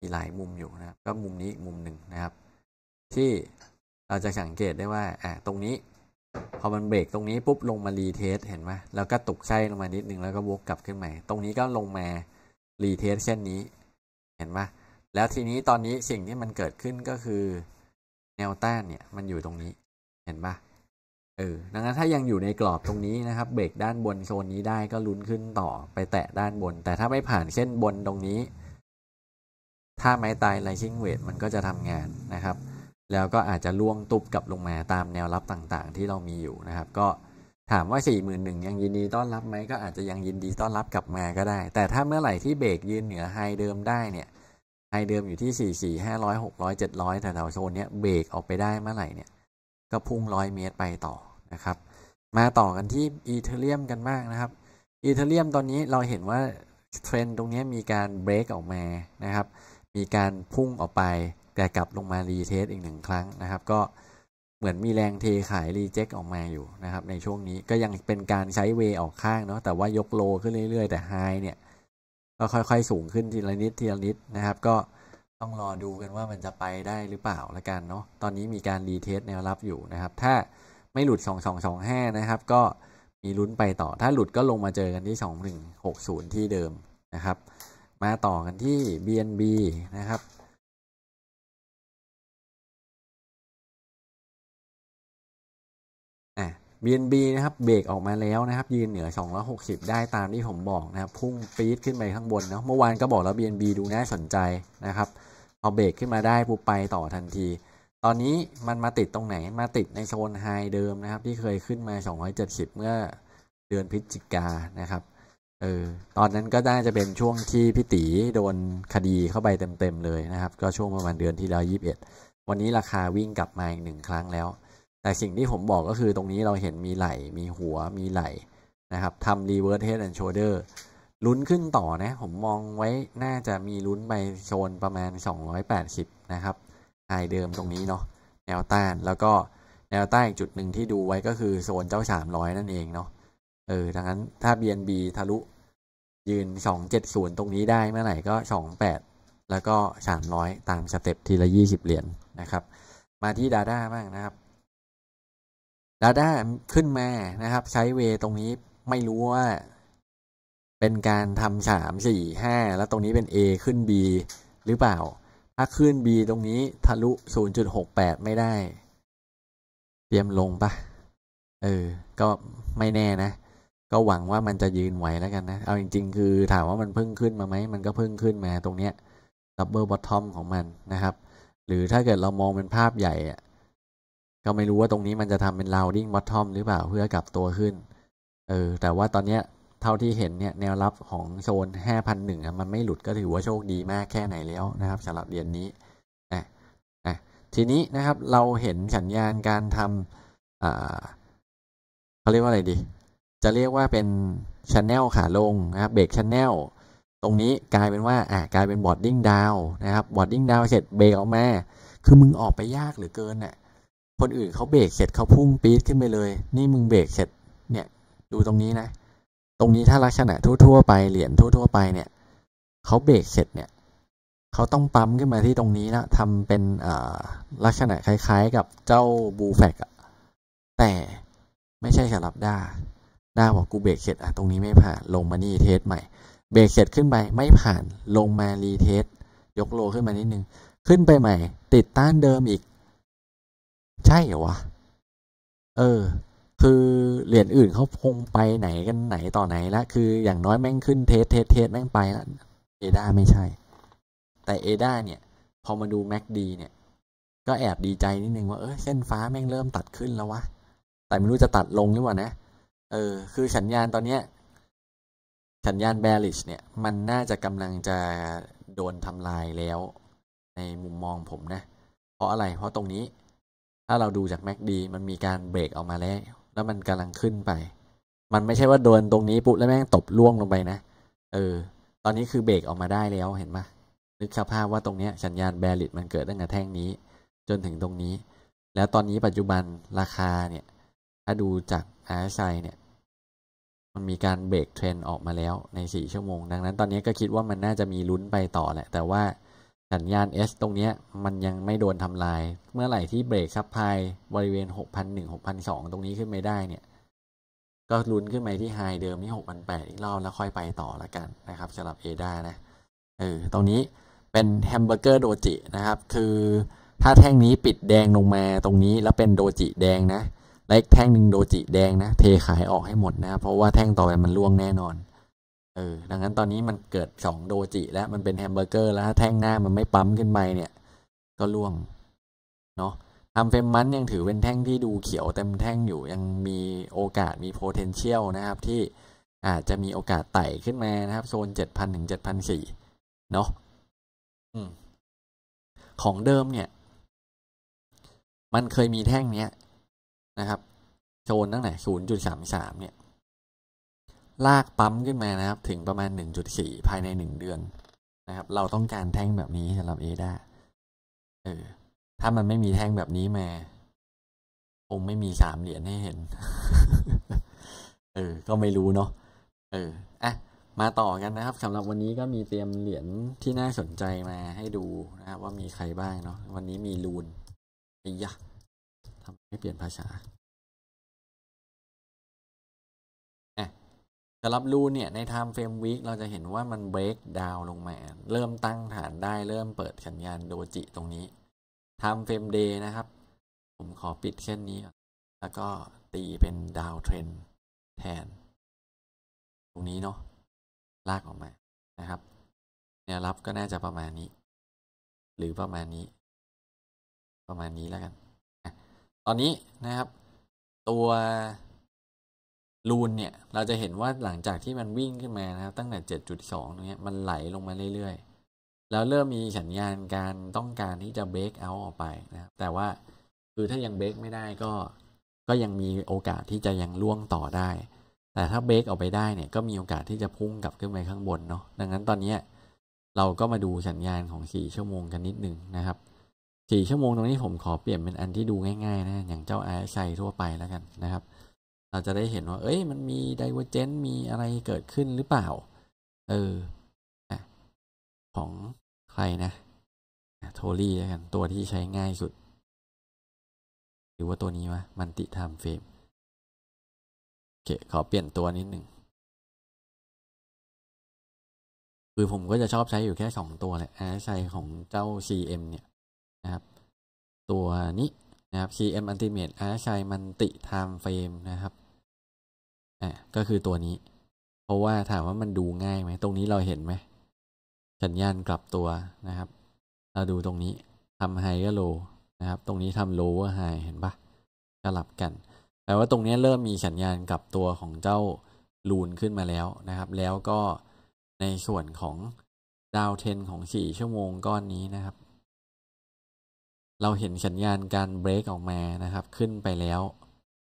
มีหลายมุมอยู่นะครับ ก็มุมนี้อีกมุมหนึ่งนะครับ ที่เราจะสังเกตได้ว่า อ่าตรงนี้พอมันเบรกตรงนี้ปุ๊บลงมารีเทสเห็นไหมแล้วก็ตกไส้ลงมานิดนึงแล้วก็วกกลับขึ้นใหม่ตรงนี้ก็ลงมารีเทสเช่นนี้ เห็นไหมแล้วทีนี้ตอนนี้สิ่งที่มันเกิดขึ้นก็คือแนวต้านเนี่ยมันอยู่ตรงนี้เห็นไหมเออดังนั้นถ้ายังอยู่ในกรอบตรงนี้นะครับ เบรกด้านบนโซนนี้ได้ก็ลุ้นขึ้นต่อไปแตะด้านบน แต่ถ้าไม่ผ่านเส้นบนตรงนี้ ถ้าไม้ตายไลชิงเวทมันก็จะทำงานนะครับแล้วก็อาจจะล่วงตุบกลับลงมาตามแนวรับต่างๆที่เรามีอยู่นะครับ ก็ถามว่า4นึ่งยังยินดีต้อนรับไหม ก็อาจจะยังยินดีต้อนรับกลับมาก็ได้ แต่ถ้าเมื่อไหร่ที่เบรกยืนเหนือไฮเดิมได้เนี่ยไฮเดิมอยู่ที่4กร้อยเจ็ดร้อยแถวโซนเนี้ยเบรกออกไปได้เมื่อไหร่เนี่ยก็พุ่งร้อยเมตรไปต่อนะครับมาต่อกันที่อีเทเรียมกันบ้างนะครับอีเทเรียมตอนนี้เราเห็นว่าเทรนตรงนี้มีการเบรกออกมานะครับ มีการพุ่งออกไปแต่กลับลงมารีเทสอีกหนึ่งครั้งนะครับ ก็เหมือนมีแรงเทขายรีเจ็คออกมาอยู่นะครับ ในช่วงนี้ก็ยังเป็นการใช้เวออกข้างเนาะแต่ว่ายกโลขึ้นเรื่อยๆ แต่ไฮเนี่ย ก็ค่อยๆ สูงขึ้นทีละนิดทีละนิดนะครับ ก็ต้องรอดูกันว่ามันจะไปได้หรือเปล่าละกันเนาะตอนนี้มีการรีเทสแนวรับอยู่นะครับ ถ้าไม่หลุด 2225 นะครับ ก็มีลุ้นไปต่อถ้าหลุดก็ลงมาเจอกันที่2160 ที่เดิมนะครับมาต่อกันที่ BNB นะครับ BNB นะครับเบรกออกมาแล้วนะครับ ยืนเหนือ 260 ได้ตามที่ผมบอกนะครับ พุ่งปี๊ดขึ้นไปข้างบนนะเมื่อวานก็บอกแล้ว BNB ดูน่าสนใจนะครับเอาเบรกขึ้นมาได้ปุ๊บไปต่อทันที ตอนนี้มันมาติดตรงไหนมาติดในโซนไฮเดิมนะครับ ที่เคยขึ้นมา 270 เมื่อเดือนพฤศจิกานะครับเออตอนนั้นก็น่าจะเป็นช่วงที่พี่ตีโดนคดีเข้าไปเต็มๆเลยนะครับ ก็ช่วงประมาณเดือนที่แล้ว21 วันนี้ราคาวิ่งกลับมาอีกหนึ่งครั้งแล้วแต่สิ่งที่ผมบอกก็คือตรงนี้เราเห็นมีไหล มีหัว มีไหลนะครับทำีเวิร์สเฮดแอนด์โชเดอร์ลุ้นขึ้นต่อนะผมมองไว้ น่าจะมีลุ้นไปโซนประมาณ 280 นะครับไฮเดิมตรงนี้เนาะแนวต้านแล้วก็แนวต้านอีกจุดหนึ่งที่ดูไว้ก็คือโซนเจ้า 300 นั่นเองเนาะเออดังนั้นถ้า BNB ทะลุ ยืน 270 ตรงนี้ได้เมื่อไหร่ก็ 28 แล้วก็ 300ตามสเต็ปทีละ20เหรียญนะครับมาที่ Data บ้างนะครับแล้วได้ขึ้นมานะครับใช้เวตรงนี้ไม่รู้ว่าเป็นการทำสามสี่ห้าแล้วตรงนี้เป็น A ขึ้น B หรือเปล่า ถ้าขึ้น B ตรงนี้ทะลุ 0.68 ไม่ได้ เตรียมลงปะเออ ก็ไม่แน่นะ ก็หวังว่ามันจะยืนไหวแล้วกันนะ เอาจริง ๆ คือถามว่ามันเพิ่งขึ้นมาไหม มันก็เพิ่งขึ้นมาตรงเนี้ยดับเบิลบอททอมของมันนะครับ หรือถ้าเกิดเรามองเป็นภาพใหญ่อะก็ไม่รู้ว่าตรงนี้มันจะทำเป็นราวดิ้งบอททอมหรือเปล่า เพื่อกลับตัวขึ้น เออ แต่ว่าตอนเนี้ยเท่าที่เห็นเนี่ย แนวรับของโซน 5,001มันไม่หลุดก็ถือว่าโชคดีมากแค่ไหนแล้วนะครับสำหรับเดือนนี้นะนะทีนี้นะครับ เราเห็นสัญญาณการทำอ่าเขาเรียกว่าอะไรดี จะเรียกว่าเป็นชันแนลขาลงนะครับเบรกชันแนลตรงนี้กลายเป็นว่า อ่ากลายเป็นบอดดิ้งดาวนะครับบอดดิ้งดาวเสร็จเบรกออกมาคือมึงออกไปยากหรือเกินเนี่ยคนอื่นเขาเบรกเสร็จเขาพุ่งปี๊ดขึ้นไปเลย นี่มึงเบรกเสร็จเนี่ยดูตรงนี้นะ ตรงนี้ถ้าลักษณะทั่วๆไปเหรียญทั่ว ๆไปเนี่ยเขาเบรกเสร็จเนี่ยเขาต้องปั๊มขึ้นมาที่ตรงนี้แล้วทำเป็นลักษณะคล้ายๆกับเจ้าบูแฟกแต่ไม่ใช่สำหรับด้าด้าบอกกูเบรกเสร็จอะตรงนี้ไม่ผ่านลงมานี่เทสใหม่เบรกเสร็จขึ้นไปไม่ผ่านลงมารีเทสยกโลขึ้นมานิดนึงขึ้นไปใหม่ ติดต้านเดิมอีกใช่เหรอวะเออ คือเหรียญอื่นเขาคงไปไหนกันไหนต่อไหนละ คืออย่างน้อยแม่งขึ้นเทสเทสเทสแม่งไปละเอด้าไม่ใช่ แต่เอด้าเนี่ย พอมาดูแม็กดีเนี่ย ก็แอบดีใจ นิดนึง ว่า เออเส้นฟ้าแม่งเริ่มตัดขึ้นแล้ววะ แต่ไม่รู้จะตัดลงหรือเปล่านะ เออ คือสัญญาณตอนเนี้ย สัญญาณแบลิชเนี่ย มันน่าจะกำลังจะโดนทำลายแล้ว ในมุมมองผมนะ เพราะอะไร เพราะตรงนี้ถ้าเราดูจากแม็กดีมันมีการเบรกออกมาแล้วแล้วมันกำลังขึ้นไป มันไม่ใช่ว่าโดนตรงนี้ปุ๊บแล้วแม่งตบล่วงลงไปนะเออตอนนี้คือเบรกออกมาได้แล้วเห็นปะนึกสภาพว่าตรงเนี้ยสัญญาณแบริดมันเกิดตั้งแต่แท่งนี้ จนถึงตรงนี้ แล้วตอนนี้ปัจจุบันราคาเนี่ย ถ้าดูจาก RSI เนี่ย มันมีการเบรกเทรนออกมาแล้วในสี่ชั่วโมงดังนั้น ตอนนี้ก็คิดว่ามันน่าจะมีลุ้นไปต่อแหละ แต่ว่าสัญญาณ S ตรงนี้มันยังไม่โดนทำลาย เมื่อไหร่ที่เบรกซับไพบริเวณ 6,001 6,002 ตรงนี้ขึ้นไม่ได้เนี่ย ก็ลุ้นขึ้นไปที่ไฮเดิมที่ 6,008อีกรอบแล้วค่อยไปต่อละกันนะครับ สำหรับ ADA นะ เออ ตรงนี้เป็นแฮมเบอร์เกอร์โดจินะครับ คือถ้าแท่งนี้ปิดแดงลงมาตรงนี้แล้วเป็นโดจิแดงนะ และอีกแท่งหนึ่งโดจิแดงนะ เทขายออกให้หมดนะ เพราะว่าแท่งต่อไปมันล่วงแน่นอนเออดังนั้นตอนนี้มันเกิดสองโดจิ แล้วมันเป็นแฮมเบอร์เกอร์แล้วถ้าแท่งหน้ามันไม่ปั๊มขึ้นไปเนี่ย ก็ล่วงเนาะทำเฟมมันยังถือเป็นแท่งที่ดูเขียวเต็มแท่งอยู่ ยังมีโอกาสมี potential นะครับ ที่อาจจะมีโอกาสไต่ขึ้นมานะครับโซนเจ็ดพันถึงเจ็ดพันสี่เนาะของเดิมเนี่ย มันเคยมีแท่งเนี้ยนะครับโซนตั้งแต่ศูนย์จุดสามสามเนี่ยลากปั๊มขึ้นมานะครับ ถึงประมาณ 1.4 ภายใน 1 เดือน นะครับ เราต้องการแท่งแบบนี้สำหรับ ADA เออ ถ้ามันไม่มีแท่งแบบนี้มาคงไม่มีสามเหรียญให้เห็น เออ ก็ไม่รู้เนาะเอออ่ะมาต่อกันนะครับสำหรับวันนี้ก็มีเตรียมเหรียญที่น่าสนใจมาให้ดูนะครับว่ามีใครบ้างเนาะวันนี้มีลูนไอ้ยะทำให้เปลี่ยนภาษาการรับรู้เนี่ยในไทม์เฟรมวีคเราจะเห็นว่ามันเบรกดาวลงมา เริ่มตั้งฐานได้เริ่มเปิดสัญญาณโดจิตรงนี้ไทม์เฟรมเดย์นะครับ ผมขอปิดเช่นนี้ แล้วก็ตีเป็นดาวเทรนแทน ตรงนี้เนาะลากออกมานะครับแนวรับก็น่าจะประมาณนี้ หรือประมาณนี้ ประมาณนี้แล้วกัน ตอนนี้นะครับ ตัวรูนเนี่ยเราจะเห็นว่าหลังจากที่มันวิ่งขึ้นมานะครับตั้งแต่ 7.2 ตรงนี้มันไหลลงมาเรื่อยๆแล้วเริ่มมีสัญญาณการต้องการที่จะเบรกเอาออกไปนะครับแต่ว่าคือถ้ายังเบรกไม่ได้ก็ก็ยังมีโอกาสที่จะยังล่วงต่อได้ แต่ถ้าเบรกออกไปได้เนี่ยก็มีโอกาสที่จะพุ่งกลับขึ้นไปข้างบนเนาะดังนั้นตอนนี้เราก็มาดูสัญญาณของ 4 ชั่วโมงกันนิดนึงนะครับ 4 ชั่วโมงตรงนี้ผมขอเปลี่ยนเป็นอันที่ดูง่ายๆนะอย่างเจ้าไอซ์ไซทั่วไปแล้วกันนะครับเราจะได้เห็นว่า เอ้ย มันมีไดเวอร์เจนต์มีอะไรเกิดขึ้นหรือเปล่า เออของใครนะ โทลี่แล้วกัน ตัวที่ใช้ง่ายสุด หรือว่าตัวนี้วะ มันติไทม์เฟรมโอเคขอเปลี่ยนตัวนิดหนึ่งคือผมก็จะชอบใช้อยู่แค่สองตัวแหละใช้ของเจ้า CM เนี่ยนะครับ ตัวนี้นะครับ CM Ultimate ใช้มันติไทม์เฟรมนะครับอ่ะก็คือตัวนี้ เพราะว่าถามว่ามันดูง่ายไหมตรงนี้เราเห็นไหมสัญญาณกลับตัวนะครับ เราดูตรงนี้ทำไฮก็โลนะครับ ตรงนี้ทำโลว์ไฮเห็นปะสลับกันแปลว่าตรงนี้เริ่มมีสัญญาณกลับตัวของเจ้าลูนขึ้นมาแล้วนะครับแล้วก็ในส่วนของดาวเทนของสี่ชั่วโมงก้อนนี้นะครับ เราเห็นสัญญาณการเบรกออกมานะครับขึ้นไปแล้ว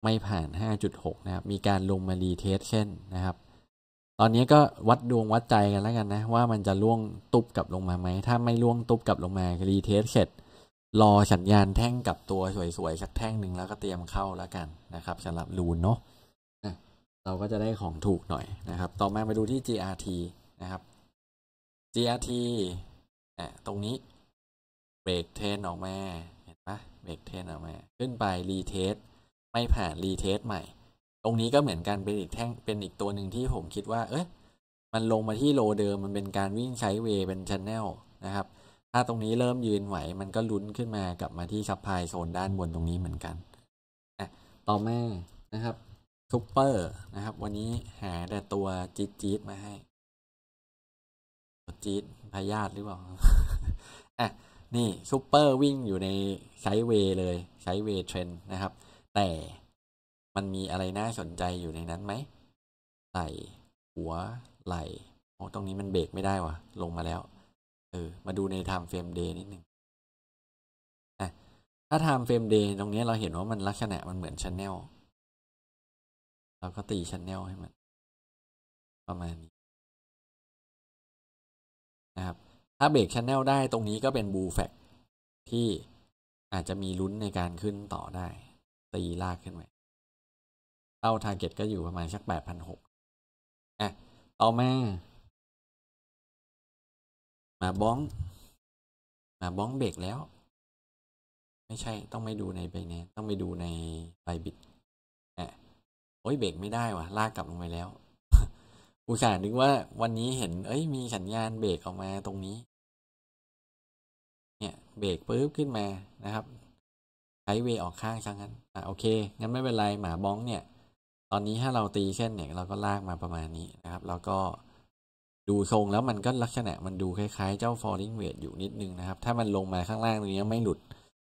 ไม่ผ่าน 5.6 นะครับ มีการลงมารีเทสเช่นนะครับ ตอนนี้ก็วัดดวงวัดใจกันแล้วกันนะว่ามันจะล่วงตุบกลับลงมาไหม ถ้าไม่ล่วงตุบกลับลงมารีเทสเสร็จรอสัญญาณแท่งกับตัวสวยๆสักแท่งหนึ่งแล้วก็เตรียมเข้าแล้วกันนะครับสำหรับรูนเนาะเราก็จะได้ของถูกหน่อยนะครับ ต่อมาไปดูที่ GRT นะครับ GRT ตรงนี้เบรกเทนออกมาเห็นปะเบรกเทนออกมาขึ้นไปรีเทสไม่ผ่านรีเทสใหม่ ตรงนี้ก็เหมือนกันเป็นอีกแท่งเป็นอีกตัวหนึ่งที่ผมคิดว่า เอ้ย มันลงมาที่โลเดิม มันเป็นการวิ่งไซด์เวย์เป็นชันแนลนะครับ ถ้าตรงนี้เริ่มยืนไหว มันก็ลุ้นขึ้นมากลับมาที่ซับไพลโซนด้านบนตรงนี้เหมือนกัน อะ ต่อมานะครับซูเปอร์นะครับ วันนี้หาแต่ตัวจี๊ดจี๊ดมาให้จี๊ดพยาธิหรือเปล่าอ่ะนี่ซูเปอร์วิ่งอยู่ในไซด์เวย์เลยไซด์เวย์เทรนนะครับแต่มันมีอะไรน่าสนใจอยู่ในนั้นไหมไหลหัว ไหลโอ้ตรงนี้มันเบรก ไม่ได้วะลงมาแล้ว เออมาดูในไทม์เฟรม เดย์นิดนึงอะถ้าไทม์เฟรมเดย์ตรงนี้เราเห็นว่ามันลักษณะมันเหมือนชันแนลเราก็ตีชันแนลให้มัน ประมาณนี้ นะครับ ถ้าเบรกชันแนลได้ตรงนี้ก็เป็นบูแฟกที่อาจจะมีลุ้นในการขึ้นต่อได้ตีลากขึ้นไปเป้าร์เก็ตก็อยู่ ประมาณสักแปดพันหกอ่ะต่อมา มาบ้อง มาบ้องเบรกแล้ว ไม่ใช่ ต้อง ไม่ ดูในไปแนน่ต้องไปดูในไบบิดอ่ะ โอ้ยเบรกไม่ได้วะลากกลับลง ไป แล้ว อุตส่าห์นึกว่าวันนี้เห็น เอ้ย มี สัญญาณ เบรกออกมา ตรงนี้ เนี่ย เบรกปุ๊บขึ้นมา นะครับใช้เวออกข้างซะงั้นอ่ะโอเค งั้นไม่เป็นไรหมาบ้องเนี่ย ตอนนี้ถ้าเราตีเส้นเนี่ยเราก็ลากมาประมาณนี้นะครับแล้วก็ดูทรงแล้วมันก็ลักษณะ มันดูคล้ายๆ เจ้า falling weight อยู่นิดนึงนะครับ ถ้ามันลงมาข้างล่างตรงนี้ไม่หลุด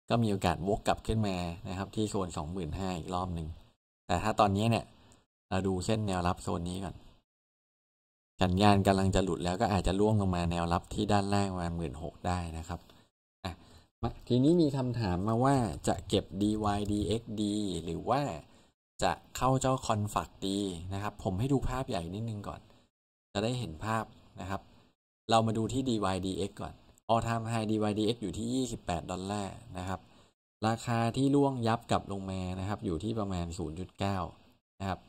ก็มีโอกาสวกกลับขึ้นมานะครับ ที่โซนสองหมื่นห้าอีกรอบหนึ่งแต่ถ้าตอนนี้เนี่ยเราดูเส้นแนวรับโซนนี้ก่อนสัญญาณกำลังจะหลุดแล้วก็อาจจะล่วงลงมาแนวรับที่ด้านล่างประมาณหมื่นหกได้นะครับทีนี้มีคำถามมาว่าจะเก็บ dy dx d หรือว่าจะเข้าเจ้าคอนฟักดีนะครับ ผมให้ดูภาพใหญ่นิดนึงก่อน จะได้เห็นภาพนะครับ เรามาดูที่ dy dx ก่อน all time high dy dx อยู่ที่28ดอลลาร์นะครับ ราคาที่ล่วงยับกลับลงมานะครับ อยู่ที่ประมาณ 0.9 นะครับ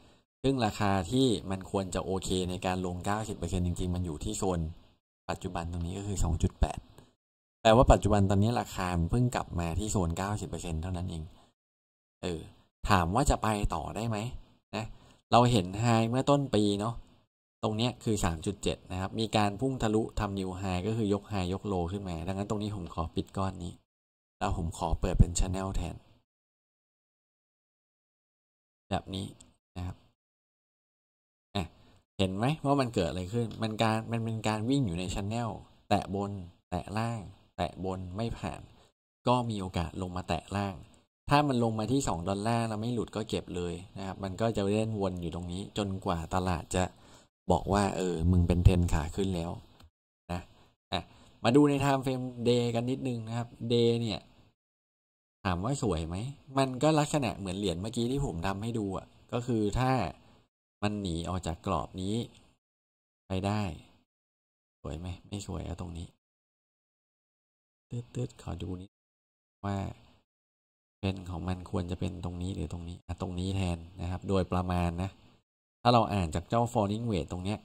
ซึ่งราคาที่มันควรจะโอเคในการลง 90%จริงๆ มันอยู่ที่โซนปัจจุบันตรงนี้ก็คือ2.8แปลว่าปัจจุบันตอนนี้ราคาเพิ่งกลับมาที่โซน 90%เท่านั้นเอง เออ ถามว่าจะไปต่อได้ไหม นะ เราเห็นไฮเมื่อต้นปีเนาะ ตรงนี้คือ 3.7 นะครับ มีการพุ่งทะลุทำนิวไฮก็คือยกไฮยกโลขึ้นมา ดังนั้นตรงนี้ผมขอปิดก้อนนี้ แล้วผมขอเปิดเป็นชแนลแทน แบบนี้นะครับเห็นไหมว่ามันเกิดอะไรขึ้น มันการมันเป็นการวิ่งอยู่ในชแนลแตะบน แตะล่างแตะบนไม่ผ่านก็มีโอกาสลงมาแตะล่าง ถ้ามันลงมาที่2ดอลลาร์แล้วไม่หลุดก็เก็บเลยนะครับ มันก็จะเล่นวนอยู่ตรงนี้จนกว่าตลาดจะบอกว่าเออ มึงเป็นเทนขาขึ้นแล้วนะ อ่ะ มาดูในไทม์เฟรมเดย์กันนิดนึงนะครับ เดย์เนี่ย ถามว่าสวยไหม มันก็ลักษณะเหมือนเหรียญเมื่อกี้ที่ผมทำให้ดูอ่ะ ก็คือถ้ามันหนีออกจากกรอบนี้ไปได้ สวยไหมไม่สวยอะตรงนี้ตืดตืดขอดูนิดว่าเป็นของมันควรจะเป็นตรงนี้หรือตรงนี้ตรงนี้แทนนะครับ โดยประมาณนะถ้าเราอ่านจากเจ้า falling w e i g h ตรงเนี้ย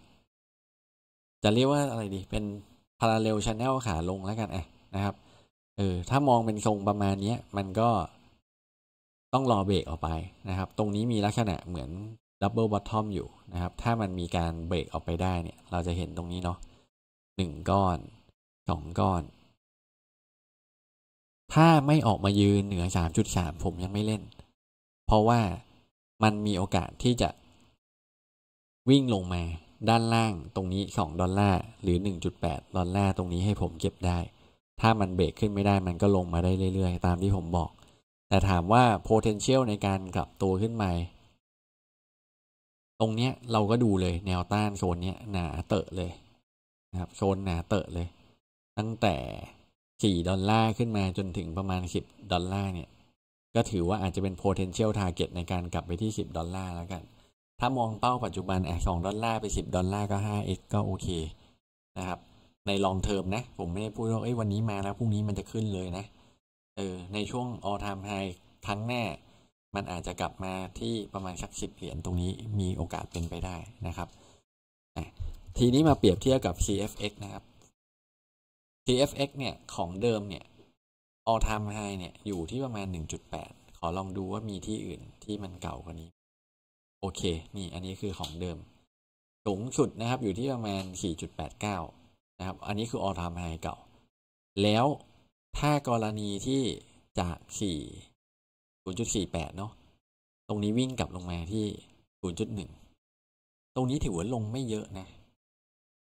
จะเรียกว่าอะไรดี เป็น parallel channel ขาลงแล้วกันอ่ะนะครับเออถ้ามองเป็นทรงประมาณนี้มันก็ ต้องรอเบรกออกไปนะครับ ตรงนี้มีลักษณะเหมือน Double Bottom อยู่นะครับ ถ้ามันมีการเบรกออกไปได้เนี่ยเราจะเห็นตรงนี้เนาะหนึ่งก้อนสองก้อนถ้าไม่ออกมายืนเหนือ 3.3 ผมยังไม่เล่น เพราะว่ามันมีโอกาสที่จะวิ่งลงมาด้านล่างตรงนี้ 2 ดอลลาร์ หรือ 1.8 ดอลลาร์ตรงนี้ให้ผมเก็บได้ ถ้ามันเบรกขึ้นไม่ได้ มันก็ลงมาได้เรื่อยๆ ตามที่ผมบอก แต่ถามว่า potential ในการกลับตัวขึ้นมาตรงเนี้ยเราก็ดูเลย แนวต้านโซนเนี้ยหนาเตอะเลยนะครับ โซนหนาเตอะเลย ตั้งแต่4 ดอลลาร์ขึ้นมาจนถึงประมาณ 10 ดอลลาร์เนี่ย ก็ถือว่าอาจจะเป็น potential target ในการกลับไปที่ 10 ดอลลาร์แล้วกัน ถ้ามองเป้าปัจจุบันอ่ะ2ดอลลาร์ไป 10 ดอลลาร์ก็ 5x ก็โอเค นะครับ ใน long term นะ ผมไม่ได้พูดว่าเอ้ยวันนี้มาแล้วพรุ่งนี้มันจะขึ้นเลยนะ เออ ในช่วง all time high ทั้งแน่ มันอาจจะกลับมาที่ประมาณสัก 10 เหรียญตรงนี้มีโอกาสเป็นไปได้นะครับทีนี้มาเปรียบเทียบกับ CFX นะครับ KFX เนี่ยของเดิมเนี่ย all time high เนี่ย อยู่ที่ประมาณ 1.8 ขอลองดูว่ามีที่อื่นที่มันเก่ากว่านี้ โอเค นี่อันนี้คือของเดิมสูงสุดนะครับ อยู่ที่ประมาณ 4.89นะครับ อันนี้คือ all time high เก่า แล้วถ้ากรณีที่จาก4 0.48เนาะตรงนี้วิ่งกลับลงมาที่ 0.1 ตรงนี้ถือว่าลงไม่เยอะนะ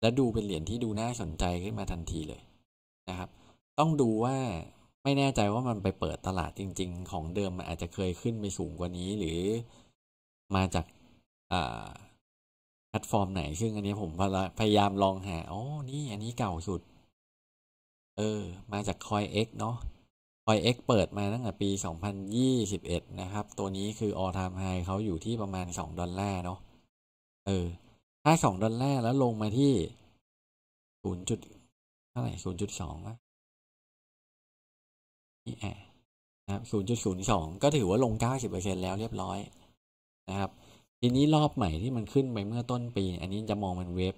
และดูเป็นเหรียญที่ดูน่าสนใจขึ้นมาทันทีเลยนะครับ ต้องดูว่าไม่แน่ใจว่ามันไปเปิดตลาดจริง ๆ ของเดิมมันอาจจะเคยขึ้นไปสูงกว่านี้ หรือมาจากแพลตฟอร์มไหน ซึ่งอันนี้ผมพยายามลองหา โอ้นี่อันนี้เก่าสุด เออ มาจากคอยเอ็กเนาะ คอยเอ็กเปิดมาตั้งแต่ปี 2021 นะครับ ตัวนี้คือออทามไฮเขาอยู่ที่ประมาณ 2 ดอลลาร์เนาะ เออ ถ้า 2 ดอลลาร์แล้วลงมาที่0เท่าไหร่ศูนย์จุดสองนี่แอนะครับ ศูนย์จุดศูนย์สอง ก็ถือว่าลงเก้าสิบเปอร์เซ็นแล้วเรียบร้อย นะครับ ทีนี้รอบใหม่ที่มันขึ้นไปเมื่อต้นปี อันนี้จะมองเป็นเวฟ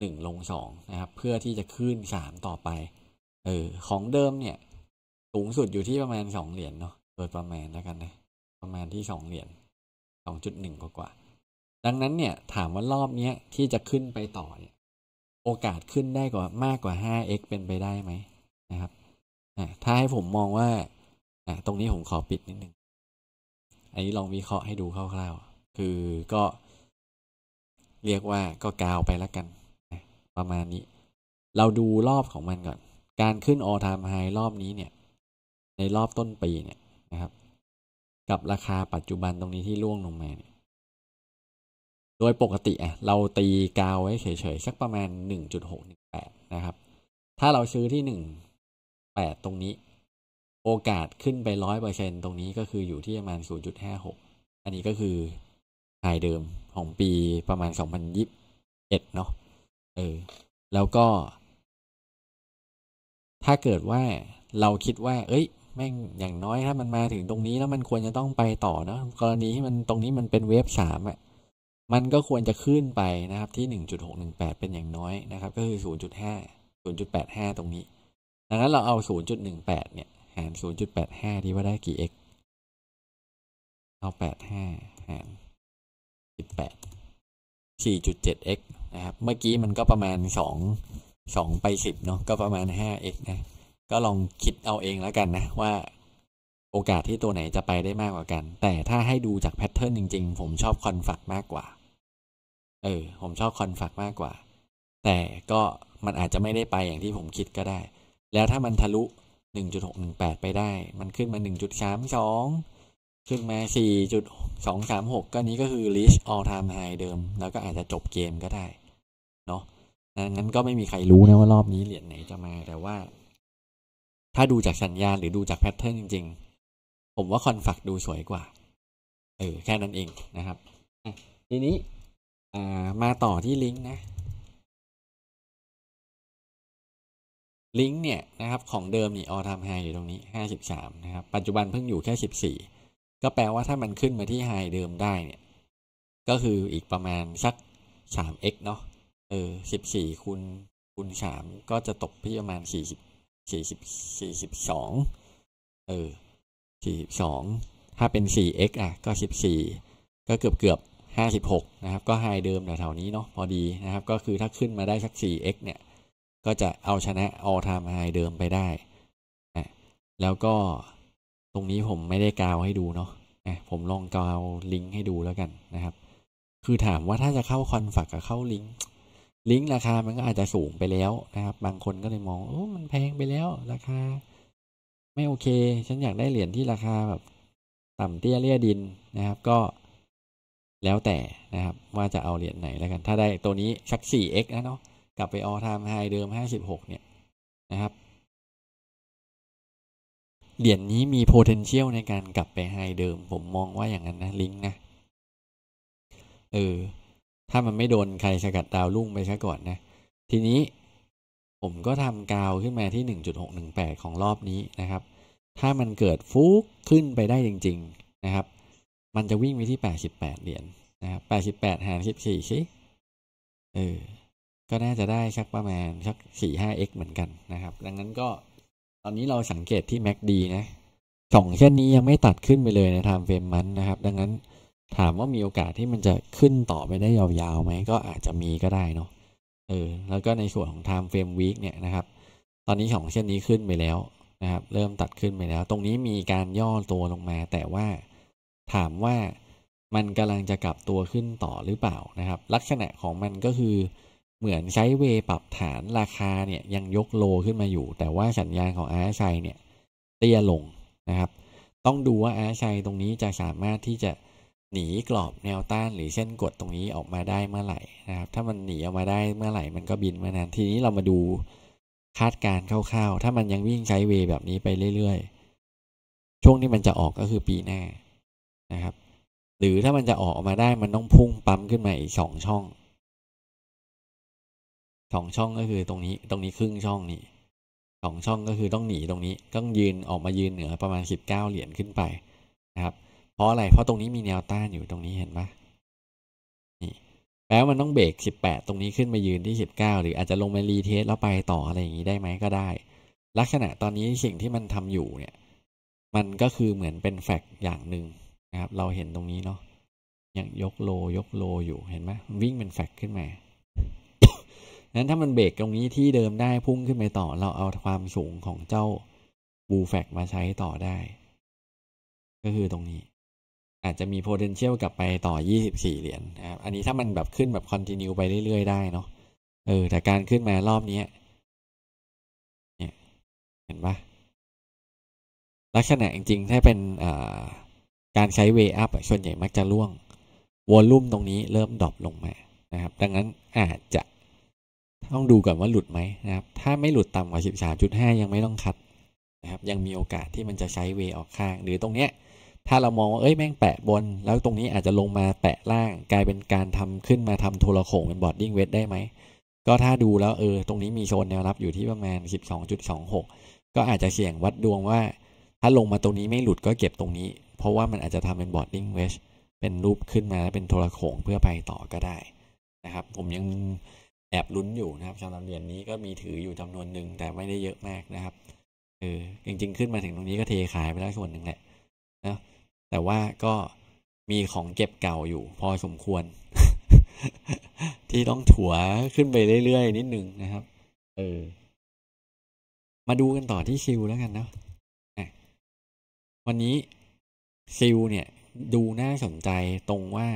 หนึ่งลงสองนะครับ เพื่อที่จะขึ้นสามต่อไป เออ ของเดิมเนี่ย สูงสุดอยู่ที่ประมาณสองเหรียญเนาะ โดยประมาณแล้วกันนะ ประมาณที่สองเหรียญสองจุดหนึ่งกว่า ดังนั้นเนี่ย ถามว่ารอบเนี้ยที่จะขึ้นไปต่อเนี่ยโอกาสขึ้นได้กว่ามากกว่า 5x เป็นไปได้ไหมนะครับ ถ้าให้ผมมองว่า ตรงนี้ผมขอปิดนิดนึง อันนี้ลองวิเคราะห์ให้ดูคร่าวๆ คือก็ เรียกว่าก็กาวไปแล้วกัน ประมาณนี้ เราดูรอบของมันก่อน การขึ้น all time high รอบนี้เนี่ย ในรอบต้นปีเนี่ยนะครับ กับราคาปัจจุบันตรงนี้ที่ร่วงลงมาเนี่ยโดยปกติอ่ะ เราตีกาวไว้เฉยๆ สักประมาณ 1.618นะครับ ถ้าเราซื้อที่ 1.8 ตรงนี้ โอกาสขึ้นไป 100%ตรงนี้ก็คืออยู่ที่ประมาณ 0.56 อันนี้ก็คือหายเดิมของปีประมาณ 2021เนาะ เออ แล้วก็ ถ้าเกิดว่าเราคิดว่า เอ้ย แม่งอย่างน้อยถ้ามันมาถึงตรงนี้แล้วมันควรจะต้องไปต่อเนาะกรณีที่มันตรงนี้มันเป็นเวฟสามอะมันก็ควรจะขึ้นไปนะครับ ที่ 1.618 เป็นอย่างน้อยนะครับก็คือ 0.5 0.85 ตรงนี้ ดังนั้นเราเอา 0.18 เนี่ย หาร 0.85 ที่ว่าได้กี่ x เอา 85 หาร 18 4.7x นะครับ เมื่อกี้มันก็ประมาณ 2 2 ไป 10 เนาะก็ประมาณ 5x นะ ก็ลองคิดเอาเองแล้วกันนะ ว่าโอกาสที่ตัวไหนจะไปได้มากกว่ากัน แต่ถ้าให้ดูจากแพทเทิร์นจริงๆ ผมชอบคอนฟักมากกว่าเออผมชอบคอนฟักมากกว่า แต่ก็มันอาจจะไม่ได้ไปอย่างที่ผมคิดก็ได้ แล้วถ้ามันทะลุ 1.618 ไปได้ มันขึ้นมา 1.32ขึ้นมา4.236 ก็นี้ก็คือ reach all time high เดิม แล้วก็อาจจะจบเกมก็ได้ เนาะงั้นก็ไม่มีใครรู้นะว่ารอบนี้เหรียญไหนจะมาแต่ว่า ถ้าดูจากสัญญาณหรือดูจากแพทเทิร์นจริงๆ ผมว่าคอนฟักดูสวยกว่าเออแค่นั้นเองนะครับทีนี้ามาต่อที่ลิงก์นะ ลิงก์เนี่ยนะครับ ของเดิมนี่ออทามไฮอยู่ตรงนี้ ห้าสสิบามนะครับ ปัจจุบันเพิ่งอยู่แค่สสิบี่ก็แปลว่าถ้ามันขึ้นมาที่ไฮเดิมได้เนี่ย ก็คืออีกประมาณ สักสามเอ็กเนาะเออสสิบี่คูณคูณสามก็จะตกที่ประมาณสิบสองเออสสสี่ิบองถ้าเป็นสี่เอ็กอ่ะก็สสิบี่ก็เกือบเกือบ56นะครับ ก็ไฮเดิมแถวๆนี้เนาะพอดีนะครับ ก็คือถ้าขึ้นมาได้สัก 4x เนี่ย ก็จะเอาชนะ all time high เดิมไปได้นะแล้วก็ตรงนี้ผมไม่ได้กาวให้ดูเนาะนะผมลองกาวลิงก์ให้ดูแล้วกันนะครับ คือถามว่าถ้าจะเข้าคอนฝักกับเข้าลิงก์ลิงก์ราคา มันก็อาจจะสูงไปแล้วนะครับ บางคนก็เลยมองโอ้มันแพงไปแล้วราคาไม่โอเคฉันอยากได้เหรียญที่ราคาแบบ ต่ำเตี้ยเลี่ยดินนะครับ ก็แล้วแต่นะครับ ว่าจะเอาเหรียญไหนแล้วกัน ถ้าได้ตัวนี้สัก 4x นะเนาะกลับไปออทามไฮเดิม 56เนี่ย นะครับ เหรียญนี้มี potential ในการกลับไปไฮเดิม ผมมองว่าอย่างนั้นนะลิงก์นะเออถ้ามันไม่โดนใครสกัดดาวรุ่งไปซะก่อนนะ ทีนี้ผมก็ทำกาวขึ้นมาที่ 1.618 ของรอบนี้นะครับ ถ้ามันเกิดฟุกขึ้นไปได้จริง ๆนะครับมันจะวิ่งไปที่แปดสิบแปดเหรียญนะครับแปดสิบแปดหารสิบสี่สิเออ ก็น่าจะได้สักประมาณสักสี่ห้าเอ็กเหมือนกันนะครับ ดังนั้นก็ตอนนี้เราสังเกตที่ MACD นะ สองเช่นนี้ยังไม่ตัดขึ้นไปเลยนไทม์เฟรมมันนะครับ ดังนั้นถามว่ามีโอกาสที่มันจะขึ้นต่อไปได้ยาวๆไหม ก็อาจจะมีก็ได้เนาะ เออ แล้วก็ในส่วนของ time frame week เนี่ยนะครับ ตอนนี้สองเส้นนี้ขึ้นไปแล้วนะครับ เริ่มตัดขึ้นไปแล้ว ตรงนี้มีการย่อตัวลงมา แต่ว่าถามว่ามันกำลังจะกลับตัวขึ้นต่อหรือเปล่านะครับ ลักษณะของมันก็คือเหมือนใช้เวปรับฐานราคาเนี่ยยังยกโลขึ้นมาอยู่ แต่ว่าสัญญาณของอาชัยเนี่ยเตี้ยลงนะครับ ต้องดูว่าอาชัยตรงนี้จะสามารถที่จะหนีกรอบแนวต้านหรือเส้นกดตรงนี้ออกมาได้เมื่อไหร่นะครับ ถ้ามันหนีออกมาได้เมื่อไหร่มันก็บินมานานทีนี้เรามาดูคาดการคร่าวๆถ้ามันยังวิ่งใช้เวแบบนี้ไปเรื่อยๆช่วงที่มันจะออกก็คือปีหน้านะครับ หรือถ้ามันจะออกมาได้มันต้องพุ่งปั๊มขึ้นมาอีกสองช่องสองช่องก็คือตรงนี้ ตรงนี้ครึ่งช่องนี่สองช่องก็คือต้องหนีตรงนี้ต้องยืนออกมายืนเหนือประมาณสิบเก้าเหรียญขึ้นไปนะครับ เพราะอะไร เพราะตรงนี้มีแนวต้านอยู่ตรงนี้เห็นปะนี่แป้วมันต้องเบรกสิบแปดตรงนี้ขึ้นมายืนที่สิบเก้าหรืออาจจะลงมารีเทสแล้วไปต่ออะไรอย่างนี้ได้ไหมก็ได้ ลักษณะตอนนี้สิ่งที่มันทำอยู่เนี่ย มันก็คือเหมือนเป็นแฟกอย่างหนึ่งนะครับเราเห็นตรงนี้เนาะยังยกโลยกโลอยู่เห็นไหมวิ่งเป็นแฟกขึ้นมา นั้นถ้ามันเบรกตรงนี้ที่เดิมได้พุ่งขึ้นไปต่อเราเอาความสูงของเจ้าบูแฟกมาใช้ต่อได้ ก็คือตรงนี้ อาจจะมี potential กลับไปต่อ 24 เหรียญนะครับอันนี้ถ้ามันแบบขึ้นแบบ continue ไปเรื่อยๆได้เนาะเออ แต่การขึ้นมารอบนี้เนี่ย เห็นปะลักษณะจริงๆถ้าเป็น อ่าการใช้เวอัพส่วนใหญ่มักจะล่วง วอลลุ่มตรงนี้เริ่มดรอปลงมานะครับ ดังนั้นอาจจะ ต้องดูก่อนว่าหลุดไหมนะครับ ถ้าไม่หลุดต่ำกว่า 13.5 ยังไม่ต้องคัดนะครับ ยังมีโอกาสที่มันจะใช้เวออกข้าง หรือตรงเนี้ยถ้าเรามองว่าเอ้ยแม่งแปะบน แล้วตรงนี้อาจจะลงมาแปะล่าง กลายเป็นการทำขึ้นมาทำโทรโขงเป็นบอดดิ้งเวทได้ไหม ก็ถ้าดูแล้วเออตรงนี้มีโซนแนวรับอยู่ที่ประมาณ12.26ก็อาจจะเสี่ยงวัดดวงว่า ถ้าลงมาตรงนี้ไม่หลุดก็เก็บตรงนี้เพราะว่ามันอาจจะทำเป็นบอร์ดดิ้งเวช เป็นรูปขึ้นมาเป็นโทรโขงเพื่อไปต่อก็ได้นะครับผมยังแอบลุ้นอยู่นะครับสำหรับเหรียญนนี้ก็มีถืออยู่จำนวนหนึ่งแต่ไม่ได้เยอะมากนะครับ เออจริง ๆ ขึ้นมาถึงตรงนี้ก็เทขายไปแล้วส่วนหนึ่งแหละนะแต่ว่าก็มีของเก็บเก่าอยู่ พอสมควร ที่ต้องถัวขึ้นไปเรื่อยๆนิดนึงนะครับ เออมาดูกันต่อที่คิวแล้วกันนะวันนี้ซิลเนี่ย ดูน่าสนใจตรงว่า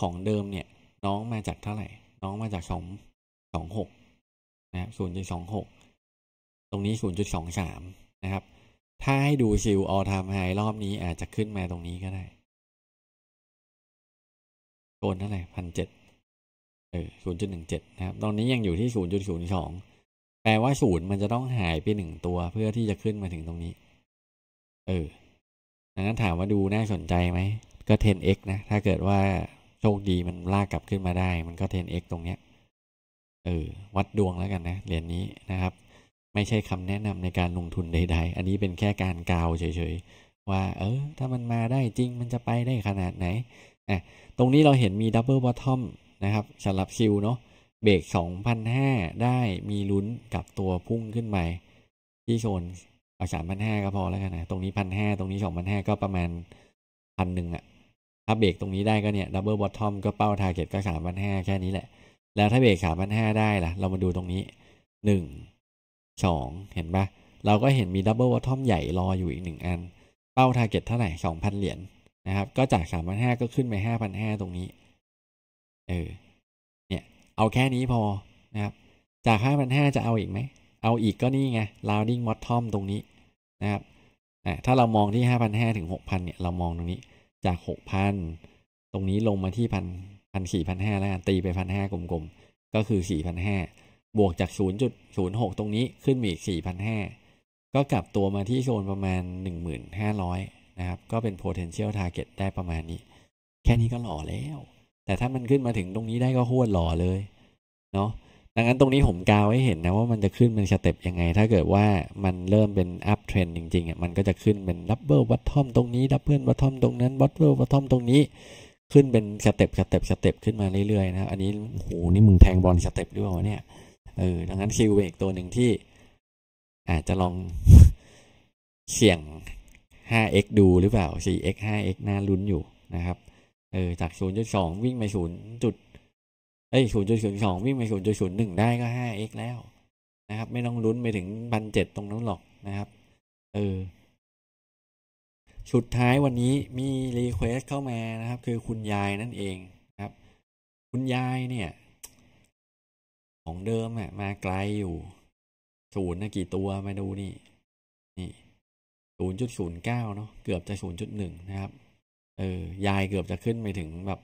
ของเดิมเนี่ย น้องมาจากเท่าไหร่ น้องมาจากสองสองหกนะครับศูนย์จุดสองหกตรงนี้ศูนย์จุดสองสามนะครับ ถ้าให้ดูซิลออทามไฮรอบนี้ อาจจะขึ้นมาตรงนี้ก็ได้โซนเท่าไหร่พันเจ็ดเออศูนย์จุดหนึ่งเจ็ดนะครับ ตอนนี้ยังอยู่ที่ศูนย์จุดศูนย์สองแปลว่าศูนย์มันจะต้องหายไปหนึ่งตัวเพื่อที่จะขึ้นมาถึงตรงนี้ เออดังนั้นถามว่าดูน่าสนใจไหมก็ 10x นะ ถ้าเกิดว่าโชคดีมันลากกลับขึ้นมาได้ มันก็ 10x ตรงเนี้ยเออวัดดวงแล้วกันนะเหรียญนนี้นะครับ ไม่ใช่คำแนะนำในการลงทุนใดๆ อันนี้เป็นแค่การกาวเฉยๆ ว่า เออ ถ้ามันมาได้จริงมันจะไปได้ขนาดไหนนะตรงนี้เราเห็นมีดับเบิลบอททอมนะครับสำหรับซิลเนาะเบรก2 0 0 ได้มีลุ้นกับตัวพุ่งขึ้นไปที่โซนเอาสามพันห้าก็พอแล้วกันนะ ตรงนี้พันห้าตรงนี้สองพันห้าก็ประมาณพันหนึ่งอะถ้าเบรกตรงนี้ได้ก็เนี่ย ดับเบิลบอททอมก็เป้าทาร์เก็ตก็สามพันห้าแค่นี้แหละ แล้วถ้าเบรกสามพันห้าได้ล่ะ เรามาดูตรงนี้หนึ่งสองเห็นปะ เราก็เห็นมีดับเบิลบอททอมใหญ่รออยู่อีกหนึ่งอัน เป้าทาร์เก็ตเท่าไหร่สองพันเหรียญนะครับ ก็จากสามพันห้าก็ขึ้นไปห้าพันห้าตรงนี้ เออ เนี่ย เอาแค่นี้พอนะครับ จากห้าพันห้าจะเอาอีกไหมเอาอีกก็นี่ไง rounding bottom ตรงนี้นะครับ ถ้าเรามองที่ 5,500 ถึง 6,000 เนี่ย เรามองตรงนี้จาก 6,000 ตรงนี้ลงมาที่พันพันสี่พันห้าแล้วัตีไปพันห้ากลมๆ ก็คือสี่พันห้า บวกจากศศููนนยย์จุด์หกตรงนี้ขึ้นมาอีกสี่พันห้า ก็กลับตัวมาที่โซนประมาณหนึ่งหมื่นห้้ารอยนะครับ ก็เป็น potential target ได้ประมาณนี้ แค่นี้ก็หล่อแล้ว แต่ถ้ามันขึ้นมาถึงตรงนี้ได้ก็หวดหล่อเลย เนาะดังนั้นตรงนี้ผมกาวให้เห็นนะว่ามันจะขึ้นเป็นสเต็ปยังไง ถ้าเกิดว่ามันเริ่มเป็นอัพเทรนจริงๆอ่ะมันก็จะขึ้นเป็นดับเบิลวัตทอมตรงนี้ดับเบิลวัตทอมตรงนั้นวัตเบิลวัตทอมตรงนี้ ขึ้นเป็นสเต็ปสเต็ปสเต็ปขึ้นมาเรื่อยๆนะอันนี้โหนี่มึงแทงบอลสเต็ปหรือเปล่าเนี่ยเออดังนั้นคิวเวกตัวหนึ่งที่ อาจจะลองเสี่ยง 5x ดูหรือเปล่า 4x 5x น่าลุ้นอยู่นะครับ เออจาก0.2วิ่งไปอ้ศูนย์จุดศูนย์สองวิ่งไปศูนย์จุดศูนย์หนึ่งได้ก็ห้าเอ็กแล้ว นะครับ ไม่ต้องลุ้นไปถึงพันเจ็ดตรงนั้นหรอกนะครับ เออสุดท้ายวันนี้มีรีเควสเข้ามานะครับ คือคุณยายนั่นเองครับ คุณยายเนี่ย ของเดิมอะมาไกลอยู่ศูนย์นะกี่ตัวมาดูนี่ นี่ศูนย์จุดศูนย์เก้าเนาะเกือบจะศูนย์จุดหนึ่งนะครับ เออ ยายเกือบจะขึ้นไปถึงแบบ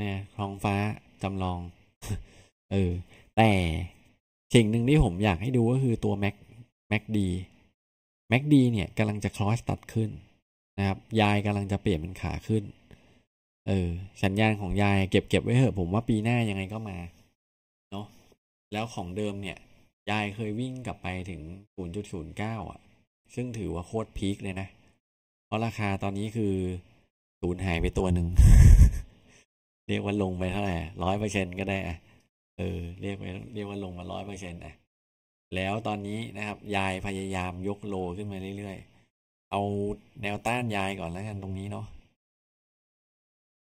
เนี่ยท้องฟ้า จำลอง เออ แต่สิ่งหนึ่งที่ผมอยากให้ดูก็คือตัว Mac Mac D Mac D เนี่ยกำลังจะคลอสตัดขึ้น นะครับ ยายกำลังจะเปลี่ยนเป็นขาขึ้น เออ สัญญาณของยายเก็บเก็บไว้เถอะ ผมว่าปีหน้ายังไงก็มาเนาะแล้วของเดิมเนี่ย ยายเคยวิ่งกลับไปถึง 0.09 อ่ะ ซึ่งถือว่าโคตรพีคเลยนะ เพราะราคาตอนนี้คือศูนย์หายไปตัวหนึ่งเรียกว่าลงไปเท่าไหร่ร้อยเปอร์เซ็นก็ได้อะเออเรียกไปเรียกว่าลงมาร้อยเปอร์เซ็นต์อ่ะแล้วตอนนี้นะครับ ยายพยายามยกโลขึ้นมาเรื่อยๆเอาแนวต้านยายก่อนแล้วกันตรงนี้เนาะ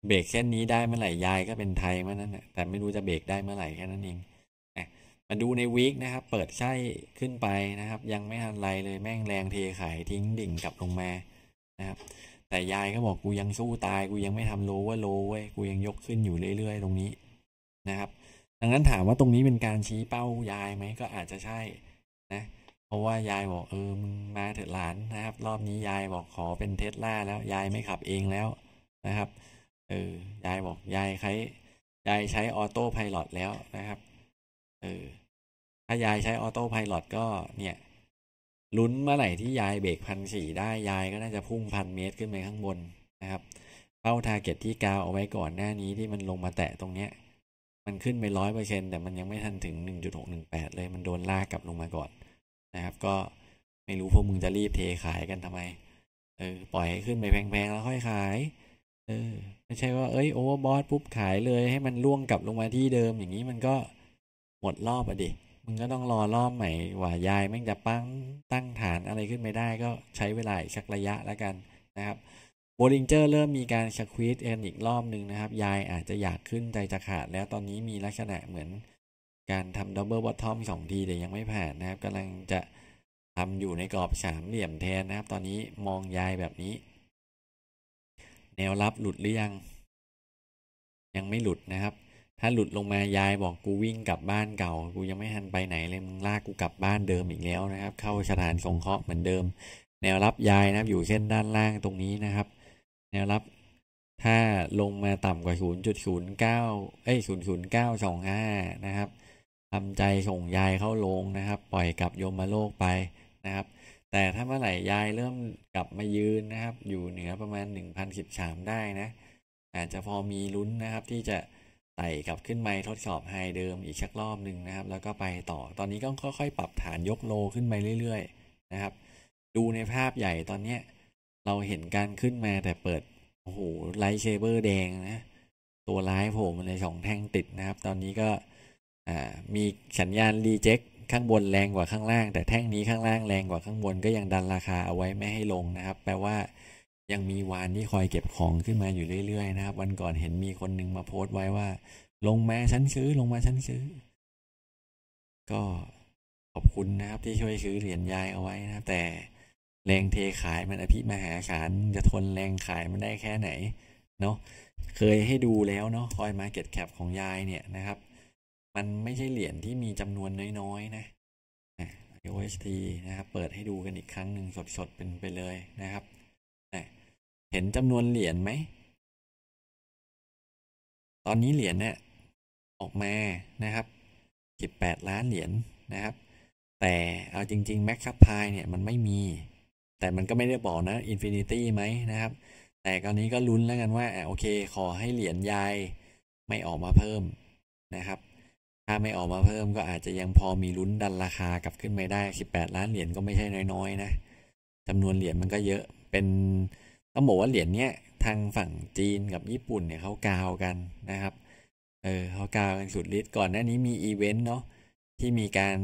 เบรกเส้นนี้ได้เมื่อไหร่ยายก็เป็นไทยเมื่อนั้นละแต่ไม่รู้จะเบรกได้เมื่อไหร่แค่นั้นเองมาดูในวีคนะครับ เปิดไส้ขึ้นไปนะครับ ยังไม่ทันไรเลยแม่งแรงเทขายทิ้งดิ่งกลับลงมานะครับแต่ยายก็บอกกูยังสู้ตาย กูยังไม่ทำโลว่าโลเว้ยกูยังยกขึ้นอยู่เรื่อยๆ ตรงนี้ นะครับดังนั้นถามว่าตรงนี้เป็นการชี้เป้ายายไหมก็อาจจะใช่ นะ เพราะว่ายายบอกเออมึงมาเถอะหลานนะครับ รอบนี้ยายบอกขอเป็นเทสลาแล้วยายไม่ขับเองแล้วนะครับ เออยายบอกยายใช้ยายใช้ออโต้พายโลดแล้วนะครับ เออถ้ายายใช้ออโต้พายโลดก็เนี่ยลุ้นเมื่อไหร่ที่ยายเบรกพันสี่ได้ยายก็น่าจะพุ่งพันเมตรขึ้นไปข้างบนนะครับเป้าทาร์เก็ตที่กาวเอาไว้ก่อนหน้านี้ที่มันลงมาแตะตรงเนี้ย มันขึ้นไปร้อยเปอร์เซ็นแต่มันยังไม่ทันถึงหนึ่งจุดหกหนึ่งแปดเลยมันโดนลากกลับลงมาก่อน นะครับก็ไม่รู้พวกมึงจะรีบเทขายกันทำไม เออ ปล่อยให้ขึ้นไปแพงๆแล้วค่อยขาย เออ ไม่ใช่ว่าเอ้ยโอเวอร์บอสปุ๊บขายเลยให้มันล่วงกลับลงมาที่เดิมอย่างนี้มันก็หมดรอบอะดิมึงก็ต้องรอรอบใหม่ว่ายายแม่งจะปั้งตั้งฐานอะไรขึ้นไม่ได้ก็ใช้เวลาชักระยะแล้วกันนะครับโบลิงเจอร์เริ่มมีการกควิดเอนอีกรอบหนึ่งนะครับ ยายอาจจะอยากขึ้นใจจะขาดแล้วตอนนี้มีลักษณะเหมือน การทำดับเบิลบอททอมสองทีแต่ยังไม่ผ่านนะครับกำลังจะทำอยู่ในกรอบสามเหลี่ยมแทนนะครับ ตอนนี้มองยายแบบนี้ แนวรับหลุดหรือยังยังไม่หลุดนะครับถ้าหลุดลงมายายบอกกูวิ่งกลับบ้านเก่า กูยังไม่หันไปไหนเลยมึงลากกูกลับบ้านเดิมอีกแล้วนะครับ เข้าสถานสงเคราะห์เหมือนเดิม แนวรับยายนะครับ อยู่เส้นด้านล่างตรงนี้นะครับ แนวรับถ้าลงมาต่ำกว่า0.09เอ้ย0.925นะครับทำใจส่งยายเข้าลงนะครับ ปล่อยกลับโยมมาโลกไปนะครับ แต่ถ้าเมื่อไหร่ยายเริ่มกลับมายืนนะครับ อยู่เหนือประมาณ1,013 ได้นะ อาจจะพอมีลุ้นนะครับที่จะไต่กลับขึ้นไปทดสอบไฮเดิมอีกชักรอบหนึ่งนะครับ แล้วก็ไปต่อตอนนี้ก็ค่อยๆปรับฐานยกโลขึ้นไปเรื่อยๆนะครับ ดูในภาพใหญ่ตอนเนี้ย เราเห็นการขึ้นมาแต่เปิดโอ้โหไลท์เชเบอร์แดงนะ ตัวร้ายโผล่มาในสองแท่งติดนะครับ ตอนนี้ก็มี สัญญาณรีเจ็คข้างบนแรงกว่าข้างล่างแต่แท่งนี้ข้างล่างแรงกว่าข้างบนก็ยังดันราคาเอาไว้ไม่ให้ลงนะครับ แปลว่ายังมีวานที่คอยเก็บของขึ้นมาอยู่เรื่อย ๆ นะครับ วันก่อนเห็นมีคนนึงมาโพสต์ไว้ว่า ลงมาชั้นซื้อลงมาชั้นซื้อ ก็ ขอบคุณนะครับที่ช่วยซื้อเหรียญยายเอาไว้นะ แต่แรงเทขายมันอภิมหาศาลจะทนแรงขายมันได้แค่ไหน เนาะเคยให้ดูแล้วเนาะคอยมาเก็ตแคปของยายเนี่ยนะครับ มันไม่ใช่เหรียญที่มีจำนวนน้อยๆนะ OST นะครับเปิดให้ดูกันอีกครั้งหนึ่งสดๆเป็นไปเลยนะครับเห็นจำนวนเหรียญไหม ตอนนี้เหรียญเนี่ยออกมานะครับ18ล้านเหรียญนะครับ แต่เอาจริงๆแม็กคัพพาเนี่ย มันไม่มี แต่มันก็ไม่ได้บอกนะ อินฟินิตี้ไหมนะครับ แต่ตอนนี้ก็ลุ้นแล้วกันว่า โอเค ขอให้เหรียญยายไม่ออกมาเพิ่มนะครับ ถ้าไม่ออกมาเพิ่มก็อาจจะยังพอมีลุ้นดันราคากลับขึ้นไ่ได้18ล้านเหรียญก็ไม่ใช่น้อยๆนะ จำนวนเหรียญมันก็เยอะ เป็นต้องบอกว่าเหรียญเนี้ย ทางฝั่งจีนกับญี่ปุ่นเนี่ยเขากาวกันนะครับ เออเขากาวกันสุดฤทธิ์ก่อนหน้านี้มีอีเวนต์เนาะ ที่มีการ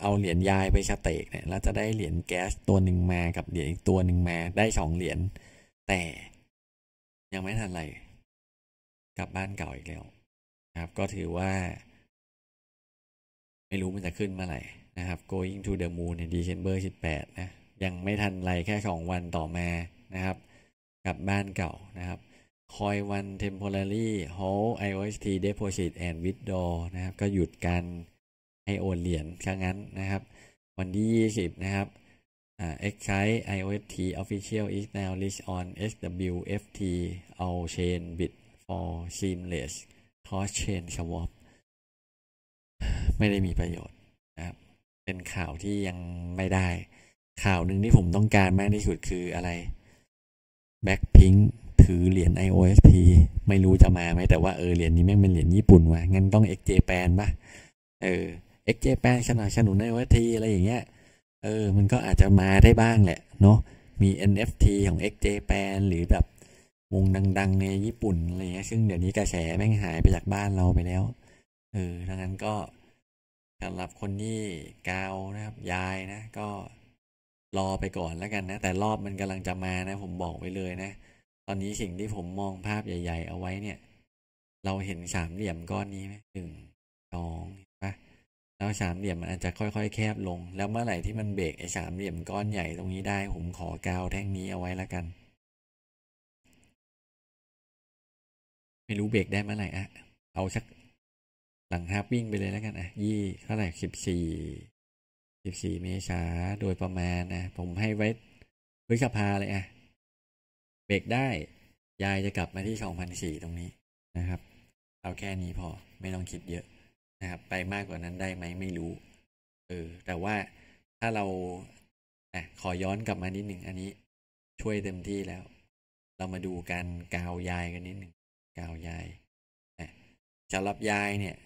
เอาเหรียญยายไปสเต็กเนี่ย แล้วจะได้เหรียญแก๊สตัวหนึ่งมากับเหรียญอีกตัวหนึ่งมาได้สองเหรียญแต่ยังไม่ทันไร กลับบ้านเก่าอีกแล้วครับ ก็ถือว่า ไม่รู้มันจะขึ้นเมื่อไหร่นะครับ going to the moon ใน December 18นะยังไม่ทันไรแค่สองวันต่อมานะครับกับบ้านเก่านะครับ Coin One Temporary Hold IOST Deposit and Withdraw นะครับ ก็หยุดการให้โอนเหรียญครั้งนั้นนะครับ วันที่20 นะครับอ Exchange IOST Official is now list on SWFT All Chain Bid for Seamless Cross Chain Swap ไม่ได้มีประโยชน์นะครับ เป็นข่าวที่ยังไม่ได้ ข่าวหนึ่งที่ผมต้องการมากที่สุดคืออะไรแบ็คพิงถือเหรียญ i o s t ไม่รู้จะมาไหมแต่ว่าเออเหรียญนี้แม่งเป็นเหรียญญี่ปุ่นว่ะงั้นต้อง XJ แปนป่ะ เออ XJ แปนขนาดฉนุน IOSP อะไรอย่างเงี้ย เออ มันก็อาจจะมาได้บ้างแหละ เนาะมี NFT ของ XJ แปนหรือแบบ วงดังๆ ในญี่ปุ่น อะไรเงี้ยซึ่งเดี๋ยวนี้กระแส แม่งหายไปจากบ้านเราไปแล้ว เออดังนั้นก็สำหรับคนที่กาวนะครับ ยายนะก็รอไปก่อนแล้วกันนะ แต่รอบมันกำลังจะมานะ ผมบอกไว้เลยนะ ตอนนี้สิ่งที่ผมมองภาพใหญ่ ๆ เอาไว้เนี่ย เราเห็นสามเหลี่ยมก้อนนี้ไหมหนึ่งสองนปะแล้วสามเหลี่ยมมันอาจจะค่อยๆแคบลง แล้วเมื่อไหร่ที่มันเบรกไอ้สามเหลี่ยมก้อนใหญ่ตรงนี้ได้ ผมขอกาวแท่งนี้เอาไว้แล้วกัน ไม่รู้เบรกได้เมื่อไหร่อะเอาสักหลังฮาร์ปวิ่งไปเลยแล้วกันอะยี่เท่าไหร่สิบสี่14 เมษา โดยประมาณนะ ผมให้ ไว้พฤษภาเลย อ่ะ เบรกได้ ยายจะกลับมาที่ 2004 ตรงนี้นะครับ เอา แค่ นี้พอ ไม่ ต้อง คิดเยอะ นะ ครับ ไปมากกว่านั้นได้ไหมไม่รู้ เออ แต่ว่าถ้าเราอ่ะ ขอย้อนกลับมานิดหนึ่ง อันนี้ ช่วยเต็มที่แล้ว เรามาดูการกาวยาย กัน นิดหนึ่ง กาวยายอ่ะรับยายเนี่ย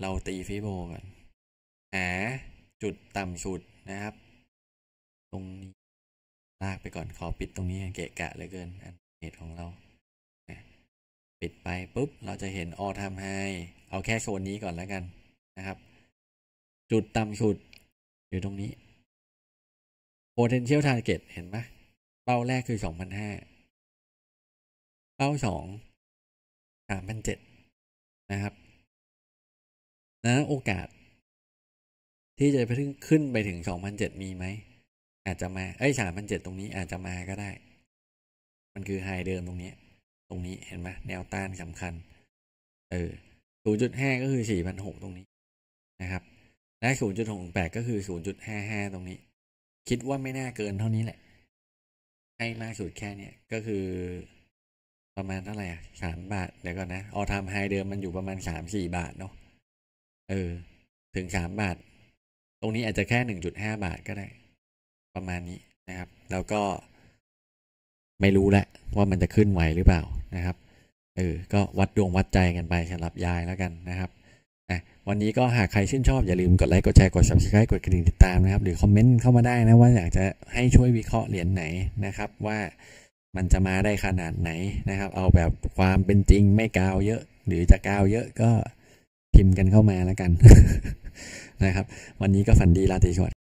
เราตีฟิโบก่อนหาจุดต่ำสุดนะครับ ตรงนี้ ลาก ไปก่อนขอปิดตรงนี้เกะ กะเหลือ เกินอันเพจของเรา ปิดไป ปุ๊บ เราจะเห็นออทำให้เอาแค่ โซน นี้ก่อนแล้วกันนะครับ จุดต่ำสุด อยู่ตรงนี้ potential target เห็นไหมเป้าแรกคือสองพันห้าเป้าสองสามพันเจ็ดนะครับ นะ โอกาสที่จะไปถึงขึ้นไปถึงสองพันเจ็ดมีไหม อาจจะมาไอ้สามพันเจ็ดตรงนี้อาจจะมาก็ได้ มันคือไฮเดิมตรงนี้ตรงนี้เห็นไหมแนวต้านสำคัญ เออศูนย์จุดห้าก็คือสี่พันหกตรงนี้นะครับ และศูนย์จุดหกแปดก็คือศูนย์จุดห้าห้าตรงนี้ คิดว่าไม่น่าเกินเท่านี้แหละ ให้มากสุดแค่เนี้ยก็คือประมาณเท่าไหร่อ่ะสามบาทเดี๋ยวก่อนนะออทามไฮเดิมมันอยู่ประมาณสามสี่บาท เนาะ เออถึงสามบาทตรงนี้อาจจะแค่ 1.5 บาทก็ได้ ประมาณนี้นะครับ แล้วก็ ไม่รู้แหละว่ามันจะขึ้นไหวหรือเปล่านะครับเออ ก็วัดดวงวัดใจกันไปสำหรับยายแล้วกันนะครับนะวันนี้ก็หากใครชื่นชอบอย่าลืมกดไลค์กดแชร์กด subscribe กดกระดิ่งติดตามนะครับ หรือคอมเมนต์เข้ามาได้นะ ว่าอยากจะให้ช่วยวิเคราะห์เหรียญไหนนะครับ ว่ามันจะมาได้ขนาดไหนนะครับ เอาแบบความเป็นจริงไม่กาวเยอะ หรือจะกาวเยอะก็พิมพ์กันเข้ามาแล้วกันนะครับวันนี้ก็ฝันดีราตรีสวัสดิ์